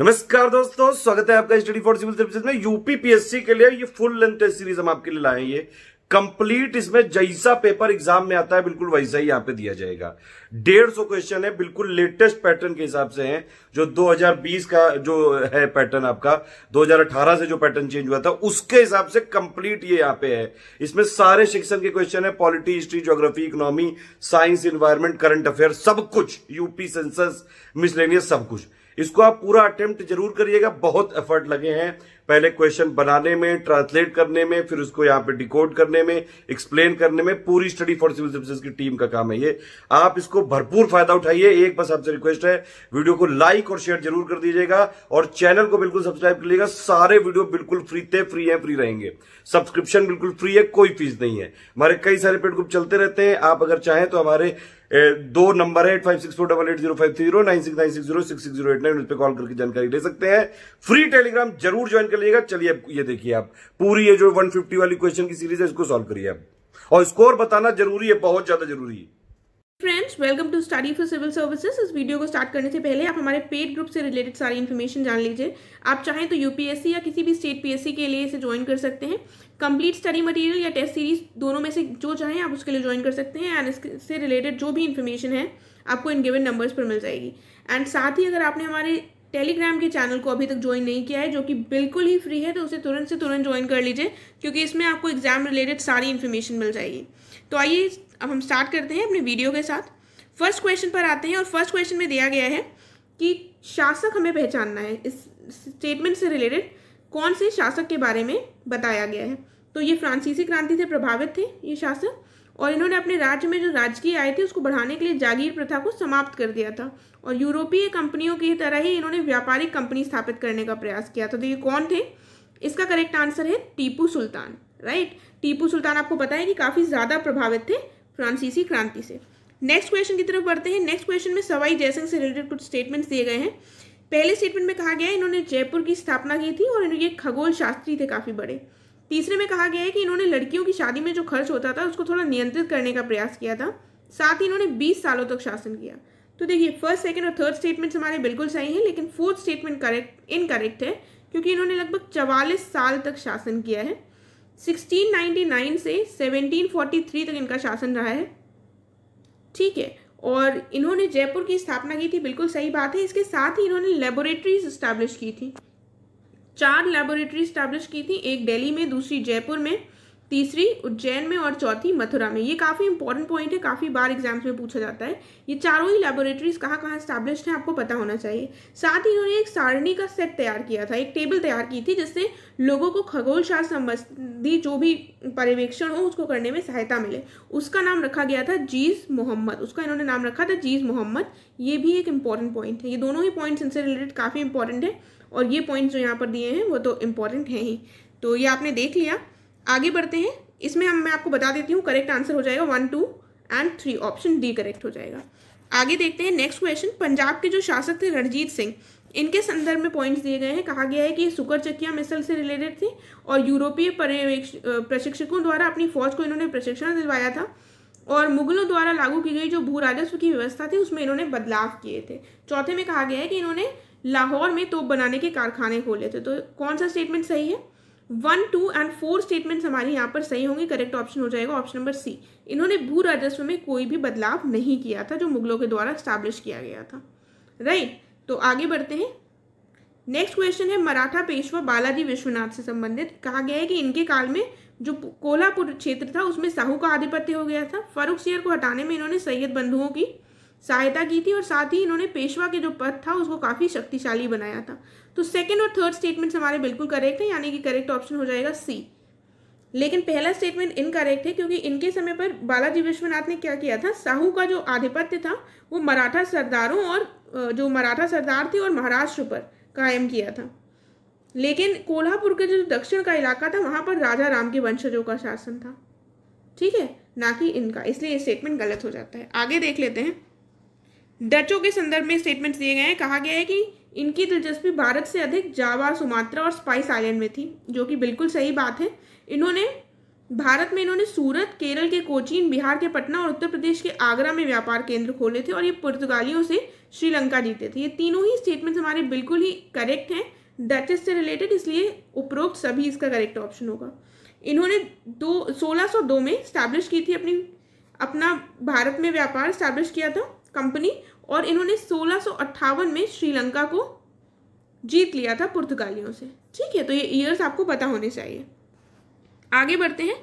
नमस्कार दोस्तों स्वागत है आपका स्टडी फॉर सिविल सर्विस में यूपीपीएससी के लिए ये फुल लेंथ टेस्ट सीरीज हम आपके लिए लाए ये कंप्लीट इसमें जैसा पेपर एग्जाम में आता है बिल्कुल वैसा ही यहाँ पे दिया जाएगा डेढ़ सौ क्वेश्चन है बिल्कुल लेटेस्ट पैटर्न के हिसाब से हैं जो 2020 का जो है पैटर्न आपका 2018 से जो पैटर्न चेंज हुआ था उसके हिसाब से कंप्लीट ये यहाँ पे है इसमें सारे शिक्षण के क्वेश्चन है polity history geography economy science environment current affair सब कुछ यूपी सेंसस मिसलेनियस सब कुछ इसको आप पूरा अटेम्प्ट जरूर करिएगा बहुत एफर्ट लगे हैं पहले क्वेश्चन बनाने में ट्रांसलेट करने में फिर उसको यहां पे डिकोड करने में एक्सप्लेन करने में पूरी स्टडी फॉर सिविल सर्विसेज की टीम का काम है ये आप इसको भरपूर फायदा उठाइए एक बस आपसे रिक्वेस्ट है वीडियो को लाइक और शेयर जरूर कर दीजिएगा और चैनल को बिल्कुल सब्सक्राइब कर लीजिएगा सारे वीडियो बिल्कुल फ्री थे फ्री है फ्री रहेंगे सब्सक्रिप्शन बिल्कुल फ्री है कोई फीस नहीं है हमारे कई सारे पेड ग्रुप चलते रहते हैं आप अगर चाहें तो हमारे दो नंबर है eight five six four double eight zero five zero nine six nine six zero six six zero eight nine उस पर कॉल करके जानकारी ले सकते हैं फ्री टेलीग्राम जरूर ज्वाइन कर लीजिएगा चलिए अब ये देखिए आप पूरी ये जो 150 वाली क्वेश्चन की सीरीज है इसको सॉल्व करिए आप और स्कोर बताना जरूरी है बहुत ज्यादा जरूरी है friends welcome to study for civil services इस वीडियो को स्टार्ट करने से पहले आप हमारे पेड ग्रुप से रिलेटेड सारी इन्फॉर्मेशन जान लीजिए आप चाहें तो यूपीएससी या किसी भी स्टेट पीएससी के लिए इसे ज्वाइन कर सकते हैं कंप्लीट स्टडी मटेरियल या टेस्ट सीरीज दोनों में से जो चाहें आप उसके लिए ज्वाइन कर सकते हैं एंड इससे रिलेटेड जो भी इन्फॉर्मेशन है आपको इन गिवन नंबर्स पर मिल जाएगी एंड साथ ही अगर आपने हमारे टेलीग्राम के चैनल को अभी तक ज्वाइन नहीं किया है जो कि बिल्कुल ही फ्री है तो उसे तुरंत से तुरंत ज्वाइन कर लीजिए क्योंकि इसमें आपको एग्जाम रिलेटेड सारी इन्फॉर्मेशन मिल जाएगी तो आइए अब हम स्टार्ट करते हैं अपने वीडियो के साथ फर्स्ट क्वेश्चन पर आते हैं और फर्स्ट क्वेश्चन में दिया गया है कि शासक हमें पहचानना है इस स्टेटमेंट से रिलेटेड कौन से शासक के बारे में बताया गया है तो ये फ्रांसीसी क्रांति से प्रभावित थे ये शासक और इन्होंने अपने राज्य में जो राजकीय आय थी उसको बढ़ाने के लिए जागीर प्रथा को समाप्त कर दिया था और यूरोपीय कंपनियों की तरह ही इन्होंने व्यापारिक कंपनी स्थापित करने का प्रयास किया था तो ये कौन थे इसका करेक्ट आंसर है टीपू सुल्तान राइट टीपू सुल्तान आपको पता है कि काफ़ी ज़्यादा प्रभावित थे फ्रांसीसी क्रांति से नेक्स्ट क्वेश्चन की तरफ बढ़ते हैं नेक्स्ट क्वेश्चन में सवाई जयसंग से रिलेटेड कुछ स्टेटमेंट्स दिए गए हैं पहले स्टेटमेंट में कहा गया है इन्होंने जयपुर की स्थापना की थी और इन्होंने खगोल शास्त्री थे काफ़ी बड़े तीसरे में कहा गया है कि इन्होंने लड़कियों की शादी में जो खर्च होता था उसको थोड़ा नियंत्रित करने का प्रयास किया था साथ ही इन्होंने बीस सालों तक शासन किया तो देखिए फर्स्ट सेकेंड और थर्ड स्टेटमेंट्स हमारे बिल्कुल सही हैं लेकिन फोर्थ स्टेटमेंट करेक्ट इनकरेक्ट है क्योंकि इन्होंने लगभग चवालीस साल तक शासन किया है 1699 से 1743 तक इनका शासन रहा है ठीक है और इन्होंने जयपुर की स्थापना की थी बिल्कुल सही बात है इसके साथ ही इन्होंने लेबोरेटरीज इस्टेब्लिश की थी चार लेबोरेटरी स्टैब्लिश की थी एक दिल्ली में दूसरी जयपुर में तीसरी उज्जैन में और चौथी मथुरा में ये काफ़ी इंपॉर्टेंट पॉइंट है काफ़ी बार एग्जाम्स में पूछा जाता है ये चारों ही लेबोरेटरीज कहाँ कहाँ स्टैब्लिश हैं आपको पता होना चाहिए साथ ही इन्होंने एक सारणी का सेट तैयार किया था एक टेबल तैयार की थी जिससे लोगों को खगोल शास्त्र संबंधी जो भी पर्यवेक्षण हो उसको करने में सहायता मिले उसका नाम रखा गया था जीज मोहम्मद उसका इन्होंने नाम रखा था जीज मोहम्मद ये भी एक इम्पॉर्टेंट पॉइंट है ये दोनों ही पॉइंट्स इनसे रिलेटेड काफ़ी इंपॉर्टेंट है और ये पॉइंट जो यहाँ पर दिए हैं वो तो इम्पॉर्टेंट हैं ही तो ये आपने देख लिया आगे बढ़ते हैं इसमें हम मैं आपको बता देती हूँ करेक्ट आंसर हो जाएगा one two and three option D correct हो जाएगा आगे देखते हैं नेक्स्ट क्वेश्चन पंजाब के जो शासक थे रणजीत सिंह इनके संदर्भ में पॉइंट्स दिए गए हैं कहा गया है कि सुकर चकिया मिसल से रिलेटेड थे और यूरोपीय प्रशिक्षकों द्वारा अपनी फौज को इन्होंने प्रशिक्षण दिलवाया था और मुगलों द्वारा लागू की गई जो भू राजस्व की व्यवस्था थी उसमें इन्होंने बदलाव किए थे चौथे में कहा गया है कि इन्होंने लाहौर में तोप बनाने के कारखाने खोले थे तो कौन सा स्टेटमेंट सही है one two and four statements हमारे यहाँ पर सही होंगे करेक्ट ऑप्शन हो जाएगा ऑप्शन नंबर सी इन्होंने भू राजस्व में कोई भी बदलाव नहीं किया था जो मुगलों के द्वारा स्टैब्लिश किया गया था राइट right. तो आगे बढ़ते हैं नेक्स्ट क्वेश्चन है मराठा पेशवा बालाजी विश्वनाथ से संबंधित कहा गया है कि इनके काल में जो कोल्हापुर क्षेत्र था उसमें साहू का आधिपत्य हो गया था फारूक सियर को हटाने में इन्होंने सैयद बंधुओं की सहायता की थी और साथ ही इन्होंने पेशवा के जो पद था उसको काफ़ी शक्तिशाली बनाया था तो सेकेंड और थर्ड स्टेटमेंट्स हमारे बिल्कुल करेक्ट है यानी कि करेक्ट ऑप्शन हो जाएगा सी लेकिन पहला स्टेटमेंट इनकरेक्ट है क्योंकि इनके समय पर बालाजी विश्वनाथ ने क्या किया था साहू का जो आधिपत्य था वो मराठा सरदारों और जो मराठा सरदार थे और महाराष्ट्र पर कायम किया था लेकिन कोल्हापुर के जो दक्षिण का इलाका था वहाँ पर राजा राम के वंशजों का शासन था ठीक है ना कि इनका इसलिए ये स्टेटमेंट गलत हो जाता है आगे देख लेते हैं डचों के संदर्भ में स्टेटमेंट्स दिए गए हैं कहा गया है कि इनकी दिलचस्पी भारत से अधिक जावा सुमात्रा और स्पाइस आइलैंड में थी जो कि बिल्कुल सही बात है इन्होंने भारत में इन्होंने सूरत केरल के कोचीन बिहार के पटना और उत्तर प्रदेश के आगरा में व्यापार केंद्र खोले थे और ये पुर्तगालियों से श्रीलंका जीते थे ये तीनों ही स्टेटमेंट्स हमारे बिल्कुल ही करेक्ट हैं डचेस से रिलेटेड इसलिए उपरोक्त सभी इसका करेक्ट ऑप्शन होगा इन्होंने दो सोलह दो में स्टैब्लिश की थी अपनी अपना भारत में व्यापार स्टैब्लिश किया था कंपनी और इन्होंने सोलह में श्रीलंका को जीत लिया था पुर्तगालियों से ठीक है तो ये ईयर्स आपको पता होने चाहिए आगे बढ़ते हैं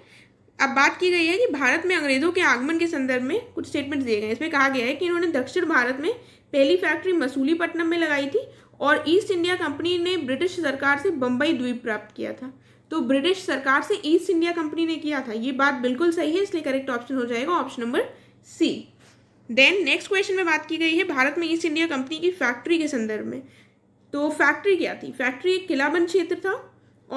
अब बात की गई है कि भारत में अंग्रेज़ों के आगमन के संदर्भ में कुछ स्टेटमेंट दिए गए हैं इसमें कहा गया है कि इन्होंने दक्षिण भारत में पहली फैक्ट्री मसूलीपट्टनम में लगाई थी और ईस्ट इंडिया कंपनी ने ब्रिटिश सरकार से बम्बई द्वीप प्राप्त किया था तो ब्रिटिश सरकार से ईस्ट इंडिया कंपनी ने किया था ये बात बिल्कुल सही है इसलिए करेक्ट ऑप्शन हो जाएगा option number C then next question में बात की गई है भारत में ईस्ट इंडिया कंपनी की फैक्ट्री के संदर्भ में तो फैक्ट्री क्या थी फैक्ट्री एक किलाबंद क्षेत्र था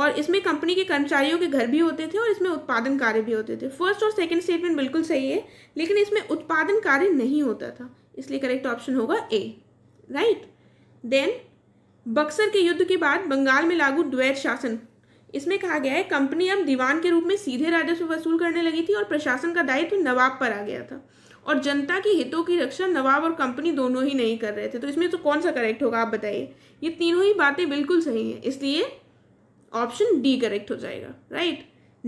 और इसमें कंपनी के कर्मचारियों के घर भी होते थे और इसमें उत्पादन कार्य भी होते थे फर्स्ट और सेकंड स्टेटमेंट बिल्कुल सही है लेकिन इसमें उत्पादन कार्य नहीं होता था इसलिए करेक्ट ऑप्शन होगा ए राइट देन बक्सर के युद्ध के बाद बंगाल में लागू द्वैत शासन इसमें कहा गया है कंपनी अब दीवान के रूप में सीधे राजस्व वसूल करने लगी थी और प्रशासन का दायित्व तो नवाब पर आ गया था और जनता के हितों की रक्षा नवाब और कंपनी दोनों ही नहीं कर रहे थे तो इसमें तो कौन सा करेक्ट होगा आप बताइए ये तीनों ही बातें बिल्कुल सही हैं इसलिए ऑप्शन डी करेक्ट हो जाएगा राइट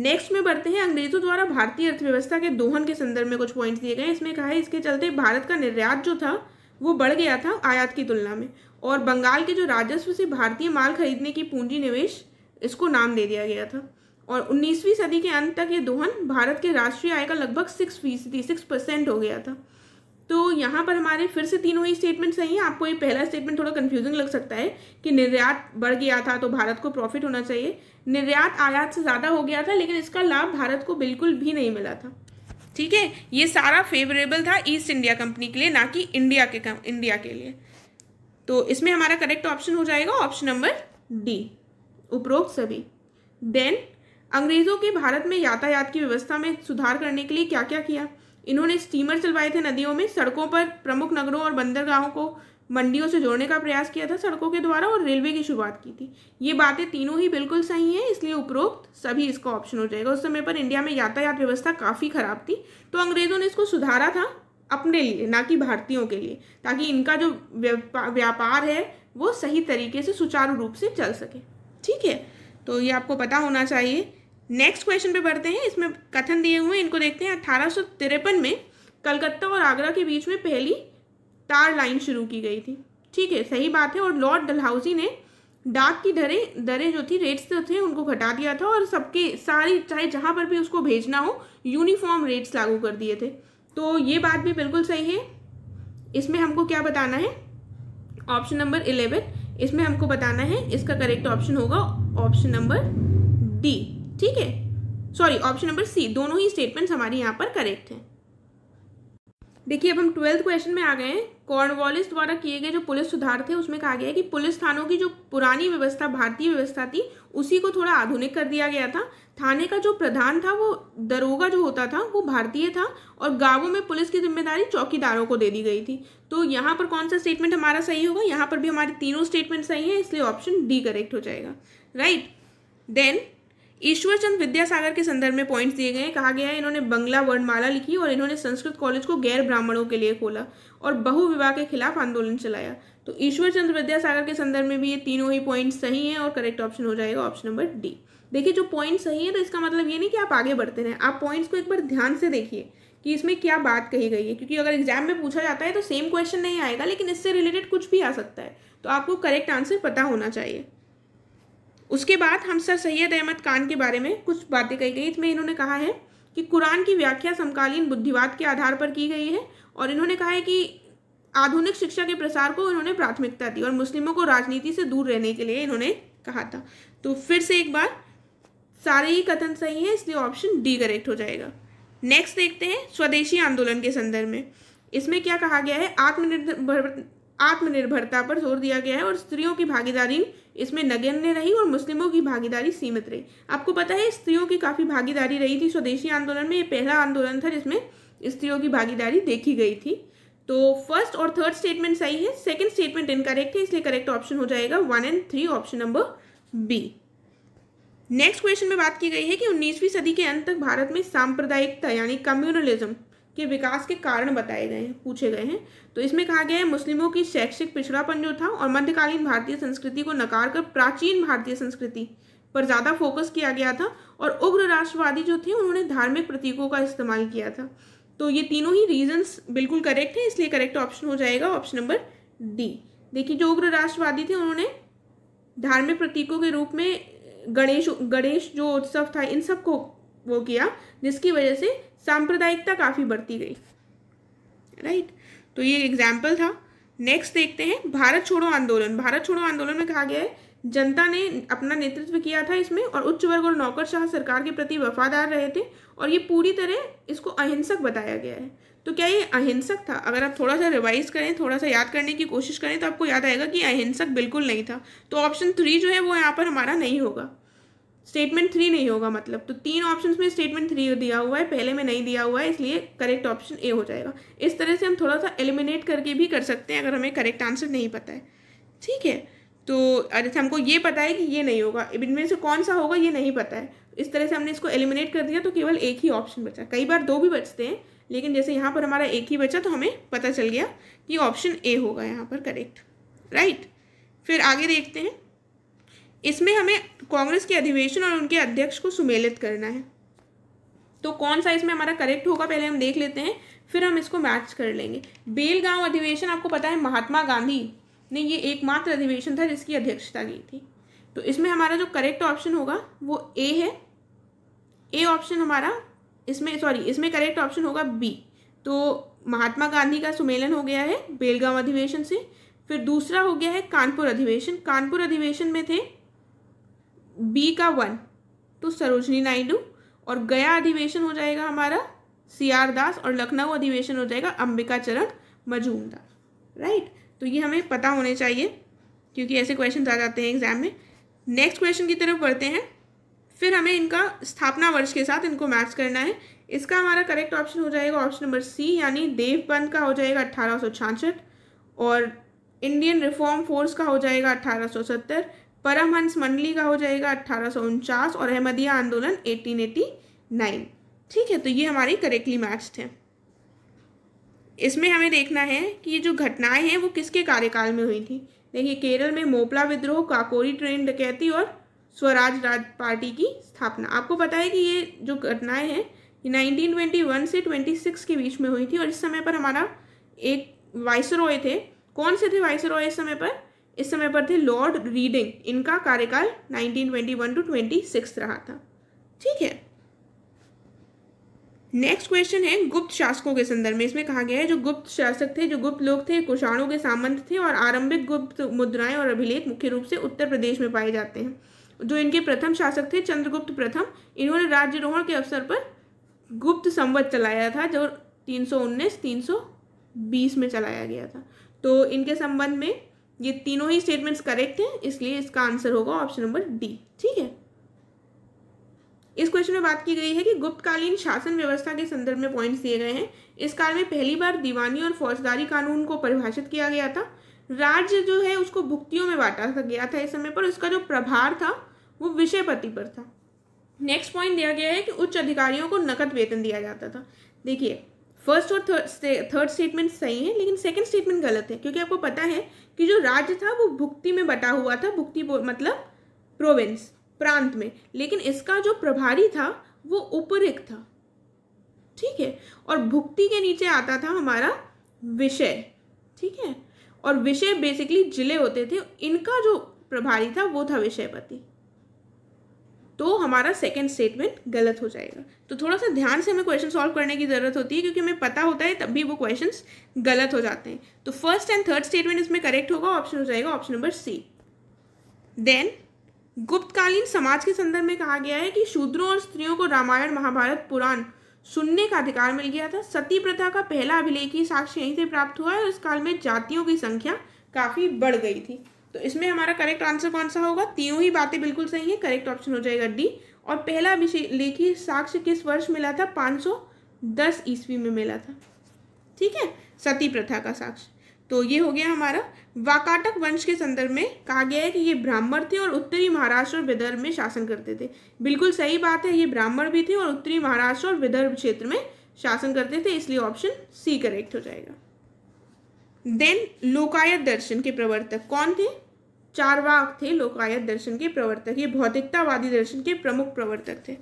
नेक्स्ट में बढ़ते हैं अंग्रेजों द्वारा भारतीय अर्थव्यवस्था के दोहन के संदर्भ में कुछ पॉइंट्स दिए गए इसमें कहा है इसके चलते भारत का निर्यात जो था वो बढ़ गया था आयात की तुलना में और बंगाल के जो राजस्व से भारतीय माल खरीदने की पूंजी निवेश इसको नाम दे दिया गया था और उन्नीसवीं सदी के अंत तक ये दोहन भारत के राष्ट्रीय आय का लगभग सिक्स फीसदी सिक्स परसेंट हो गया था तो यहाँ पर हमारे फिर से तीनों ही स्टेटमेंट सही हैं आपको ये पहला स्टेटमेंट थोड़ा कंफ्यूजिंग लग सकता है कि निर्यात बढ़ गया था तो भारत को प्रॉफिट होना चाहिए निर्यात आयात से ज़्यादा हो गया था लेकिन इसका लाभ भारत को बिल्कुल भी नहीं मिला था ठीक है ये सारा फेवरेबल था ईस्ट इंडिया कंपनी के लिए ना कि इंडिया के इंडिया के लिए तो इसमें हमारा करेक्ट ऑप्शन हो जाएगा ऑप्शन नंबर डी उपरोक्त सभी देन अंग्रेज़ों के भारत में यातायात की व्यवस्था में सुधार करने के लिए क्या क्या किया इन्होंने स्टीमर चलवाए थे नदियों में सड़कों पर प्रमुख नगरों और बंदरगाहों को मंडियों से जोड़ने का प्रयास किया था सड़कों के द्वारा और रेलवे की शुरुआत की थी ये बातें तीनों ही बिल्कुल सही हैं इसलिए उपरोक्त सभी इसका ऑप्शन हो जाएगा उस समय पर इंडिया में यातायात व्यवस्था काफ़ी खराब थी तो अंग्रेज़ों ने इसको सुधारा था अपने लिए ना कि भारतीयों के लिए ताकि इनका जो व्यापार है वो सही तरीके से सुचारू रूप से चल सके ठीक है तो ये आपको पता होना चाहिए नेक्स्ट क्वेश्चन पे बढ़ते हैं इसमें कथन दिए हुए इनको देखते हैं अट्ठारह में कलकत्ता और आगरा के बीच में पहली तार लाइन शुरू की गई थी ठीक है सही बात है और लॉर्ड डलहाउजी ने डाक की दरें दरें जो थी रेट्स जो तो थे उनको घटा दिया था और सबके सारी चाहे जहाँ पर भी उसको भेजना हो यूनिफॉर्म रेट्स लागू कर दिए थे तो ये बात भी बिल्कुल सही है इसमें हमको क्या बताना है ऑप्शन नंबर इलेवन इसमें हमको बताना है इसका करेक्ट ऑप्शन होगा ऑप्शन नंबर डी ठीक है सॉरी ऑप्शन नंबर सी दोनों ही स्टेटमेंट्स हमारे यहाँ पर करेक्ट हैं देखिए अब हम ट्वेल्थ क्वेश्चन में आ गए हैं कॉर्नवॉलिस द्वारा किए गए जो पुलिस सुधार थे उसमें कहा गया है कि पुलिस थानों की जो पुरानी व्यवस्था भारतीय व्यवस्था थी उसी को थोड़ा आधुनिक कर दिया गया था थाने का जो प्रधान था वो दरोगा जो होता था वो भारतीय था और गांवों में पुलिस की जिम्मेदारी चौकीदारों को दे दी गई थी तो यहाँ पर कौन सा स्टेटमेंट हमारा सही होगा यहाँ पर भी हमारे तीनों स्टेटमेंट सही है इसलिए ऑप्शन डी करेक्ट हो जाएगा राइट देन ईश्वरचंद विद्यासागर के संदर्भ में पॉइंट्स दिए गए हैं कहा गया है इन्होंने बंगला वर्णमाला लिखी और इन्होंने संस्कृत कॉलेज को गैर ब्राह्मणों के लिए खोला और बहुविवाह के खिलाफ आंदोलन चलाया तो ईश्वरचंद विद्यासागर के संदर्भ में भी ये तीनों ही पॉइंट सही हैं और करेक्ट ऑप्शन हो जाएगा ऑप्शन नंबर डी देखिए जो पॉइंट सही है तो इसका मतलब ये नहीं कि आप आगे बढ़ते रहें आप पॉइंट्स को एक बार ध्यान से देखिए कि इसमें क्या बात कही गई है क्योंकि अगर एग्जाम में पूछा जाता है तो सेम क्वेश्चन नहीं आएगा लेकिन इससे रिलेटेड कुछ भी आ सकता है तो आपको करेक्ट आंसर पता होना चाहिए उसके बाद हम सर सैयद अहमद खान के बारे में कुछ बातें कही गई इसमें इन्होंने कहा है कि कुरान की व्याख्या समकालीन बुद्धिवाद के आधार पर की गई है और इन्होंने कहा है कि आधुनिक शिक्षा के प्रसार को इन्होंने प्राथमिकता दी और मुस्लिमों को राजनीति से दूर रहने के लिए इन्होंने कहा था तो फिर से एक बार सारे ही कथन सही है इसलिए ऑप्शन डी करेक्ट हो जाएगा नेक्स्ट देखते हैं स्वदेशी आंदोलन के संदर्भ में इसमें क्या कहा गया है आत्मनिर्भर आत्मनिर्भरता पर जोर दिया गया है और स्त्रियों की भागीदारी इसमें नगण्य रही और मुस्लिमों की भागीदारी सीमित रही आपको पता है स्त्रियों की काफ़ी भागीदारी रही थी स्वदेशी आंदोलन में ये पहला आंदोलन था जिसमें स्त्रियों की भागीदारी देखी गई थी तो फर्स्ट और थर्ड स्टेटमेंट सही है सेकेंड स्टेटमेंट इनकरेक्ट है इसलिए करेक्ट ऑप्शन हो जाएगा one and three option number B next question में बात की गई है कि 19वीं सदी के अंत तक भारत में सांप्रदायिकता यानी कम्युनलिज्म के विकास के कारण बताए गए हैं पूछे गए हैं तो इसमें कहा गया है मुस्लिमों की शैक्षिक पिछड़ापन जो था और मध्यकालीन भारतीय संस्कृति को नकार कर प्राचीन भारतीय संस्कृति पर ज़्यादा फोकस किया गया था और उग्र राष्ट्रवादी जो थे उन्होंने धार्मिक प्रतीकों का इस्तेमाल किया था तो ये तीनों ही रीजंस बिल्कुल करेक्ट हैं इसलिए करेक्ट ऑप्शन हो जाएगा ऑप्शन नंबर डी देखिए जो उग्र राष्ट्रवादी थे उन्होंने धार्मिक प्रतीकों के रूप में गणेश गणेश जो उत्सव था इन सब को वो किया जिसकी वजह से सांप्रदायिकता काफ़ी बढ़ती गई राइट तो ये एग्जाम्पल था नेक्स्ट देखते हैं भारत छोड़ो आंदोलन भारत छोड़ो आंदोलन में कहा गया है जनता ने अपना नेतृत्व किया था इसमें और उच्च वर्ग और नौकरशाह सरकार के प्रति वफादार रहे थे और ये पूरी तरह इसको अहिंसक बताया गया है तो क्या ये अहिंसक था अगर आप थोड़ा सा रिवाइज करें थोड़ा सा याद करने की कोशिश करें तो आपको याद आएगा कि अहिंसक बिल्कुल नहीं था तो ऑप्शन थ्री जो है वो यहाँ पर हमारा नहीं होगा स्टेटमेंट थ्री नहीं होगा मतलब तो तीन ऑप्शन में स्टेटमेंट थ्री दिया हुआ है पहले में नहीं दिया हुआ है इसलिए करेक्ट ऑप्शन ए हो जाएगा इस तरह से हम थोड़ा सा एलिमिनेट करके भी कर सकते हैं अगर हमें करेक्ट आंसर नहीं पता है ठीक है तो जैसे हमको ये पता है कि ये नहीं होगा इनमें से कौन सा होगा ये नहीं पता है इस तरह से हमने इसको एलिमिनेट कर दिया तो केवल एक ही ऑप्शन बचा कई बार दो भी बचते हैं लेकिन जैसे यहाँ पर हमारा एक ही बचा तो हमें पता चल गया कि ऑप्शन ए होगा यहाँ पर करेक्ट राइट फिर आगे देखते हैं इसमें हमें कांग्रेस के अधिवेशन और उनके अध्यक्ष को सुमेलित करना है तो कौन सा इसमें हमारा करेक्ट होगा पहले हम देख लेते हैं फिर हम इसको मैच कर लेंगे बेलगांव अधिवेशन आपको पता है महात्मा गांधी ने ये एकमात्र अधिवेशन था जिसकी अध्यक्षता की थी तो इसमें हमारा जो करेक्ट ऑप्शन होगा वो ए है ए ऑप्शन हमारा इसमें सॉरी इसमें करेक्ट ऑप्शन होगा बी तो महात्मा गांधी का सुमेलन हो गया है बेलगांव अधिवेशन से फिर दूसरा हो गया है कानपुर अधिवेशन कानपुर अधिवेशन में थे बी का वन टू तो सरोजनी नायडू और गया अधिवेशन हो जाएगा हमारा सी आर दास और लखनऊ अधिवेशन हो जाएगा अंबिका चरण मजूमदार राइट तो ये हमें पता होने चाहिए क्योंकि ऐसे क्वेश्चन आ जाते हैं एग्जाम में नेक्स्ट क्वेश्चन की तरफ बढ़ते हैं फिर हमें इनका स्थापना वर्ष के साथ इनको मैच करना है इसका हमारा करेक्ट ऑप्शन हो जाएगा ऑप्शन नंबर सी यानी देवबंद का हो जाएगा अट्ठारह और इंडियन रिफॉर्म फोर्स का हो जाएगा अट्ठारह परमहंस मंडली का हो जाएगा अट्ठारह और अहमदिया आंदोलन 1889 ठीक है तो ये हमारे करेक्टली मैच थे इसमें हमें देखना है कि ये जो घटनाएं हैं वो किसके कार्यकाल में हुई थी देखिए केरल में मोपला विद्रोह काकोरी ट्रेन डकैती और स्वराज राज पार्टी की स्थापना आपको पता है कि ये जो घटनाएं हैं ये 1921 से 26 के बीच में हुई थी और इस समय पर हमारा एक वाइसरॉय थे कौन से थे वाइसरॉय इस समय पर इस समय पर थे लॉर्ड रीडिंग इनका कार्यकाल 1921 टू 26 रहा था ठीक है नेक्स्ट क्वेश्चन है गुप्त शासकों के संदर्भ में इसमें कहा गया है जो गुप्त शासक थे जो गुप्त लोग थे कुषाणों के सामंत थे और आरंभिक गुप्त मुद्राएं और अभिलेख मुख्य रूप से उत्तर प्रदेश में पाए जाते हैं जो इनके प्रथम शासक थे चंद्रगुप्त प्रथम इन्होंने राज्यरोहण के अवसर पर गुप्त संवत चलाया था जो तीन सौ में चलाया गया था तो इनके संबंध में ये तीनों ही स्टेटमेंट्स करेक्ट हैं इसलिए इसका आंसर होगा ऑप्शन नंबर डी ठीक है इस क्वेश्चन में बात की गई है कि गुप्तकालीन शासन व्यवस्था के संदर्भ में पॉइंट्स दिए गए हैं इस काल में पहली बार दीवानी और फौजदारी कानून को परिभाषित किया गया था राज्य जो है उसको भुक्तियों में बांटा गया था इस समय पर उसका जो प्रभार था वो विषयपति पर था नेक्स्ट पॉइंट दिया गया है कि उच्च अधिकारियों को नकद वेतन दिया जाता था देखिए फर्स्ट और थर्ड स्टेटमेंट सही है लेकिन सेकंड स्टेटमेंट गलत है क्योंकि आपको पता है कि जो राज्य था वो भुक्ति में बटा हुआ था भुक्ति मतलब प्रोविंस प्रांत में लेकिन इसका जो प्रभारी था वो उपरिक था ठीक है और भुक्ति के नीचे आता था हमारा विषय ठीक है और विषय बेसिकली जिले होते थे इनका जो प्रभारी था वो था विषयपति तो हमारा सेकेंड स्टेटमेंट गलत हो जाएगा तो थोड़ा सा ध्यान से हमें क्वेश्चन सॉल्व करने की ज़रूरत होती है क्योंकि हमें पता होता है तब भी वो क्वेश्चन गलत हो जाते हैं तो फर्स्ट एंड थर्ड स्टेटमेंट इसमें करेक्ट होगा ऑप्शन हो जाएगा ऑप्शन नंबर सी देन गुप्तकालीन समाज के संदर्भ में कहा गया है कि शूद्रों और स्त्रियों को रामायण महाभारत पुराण सुनने का अधिकार मिल गया था सती प्रथा का पहला अभिलेखी साक्ष्य यहीं से प्राप्त हुआ है और इस काल में जातियों की संख्या काफ़ी बढ़ गई थी तो इसमें हमारा करेक्ट आंसर कौन सा होगा तीनों ही बातें बिल्कुल सही है करेक्ट ऑप्शन हो जाएगा डी और पहला लेखी साक्ष्य किस वर्ष मिला था पाँच सौ दस ईस्वी में मिला था ठीक है सती प्रथा का साक्ष्य तो ये हो गया हमारा वाकाटक वंश के संदर्भ में कहा गया है कि ये ब्राह्मण थे और उत्तरी महाराष्ट्र और विदर्भ में शासन करते थे बिल्कुल सही बात है ये ब्राह्मण भी थे और उत्तरी महाराष्ट्र और विदर्भ क्षेत्र में शासन करते थे इसलिए ऑप्शन सी करेक्ट हो जाएगा देन लोकायत दर्शन के प्रवर्तक कौन थे चारवाक थे लोकायत दर्शन के प्रवर्तक ये भौतिकतावादी दर्शन के प्रमुख प्रवर्तक थे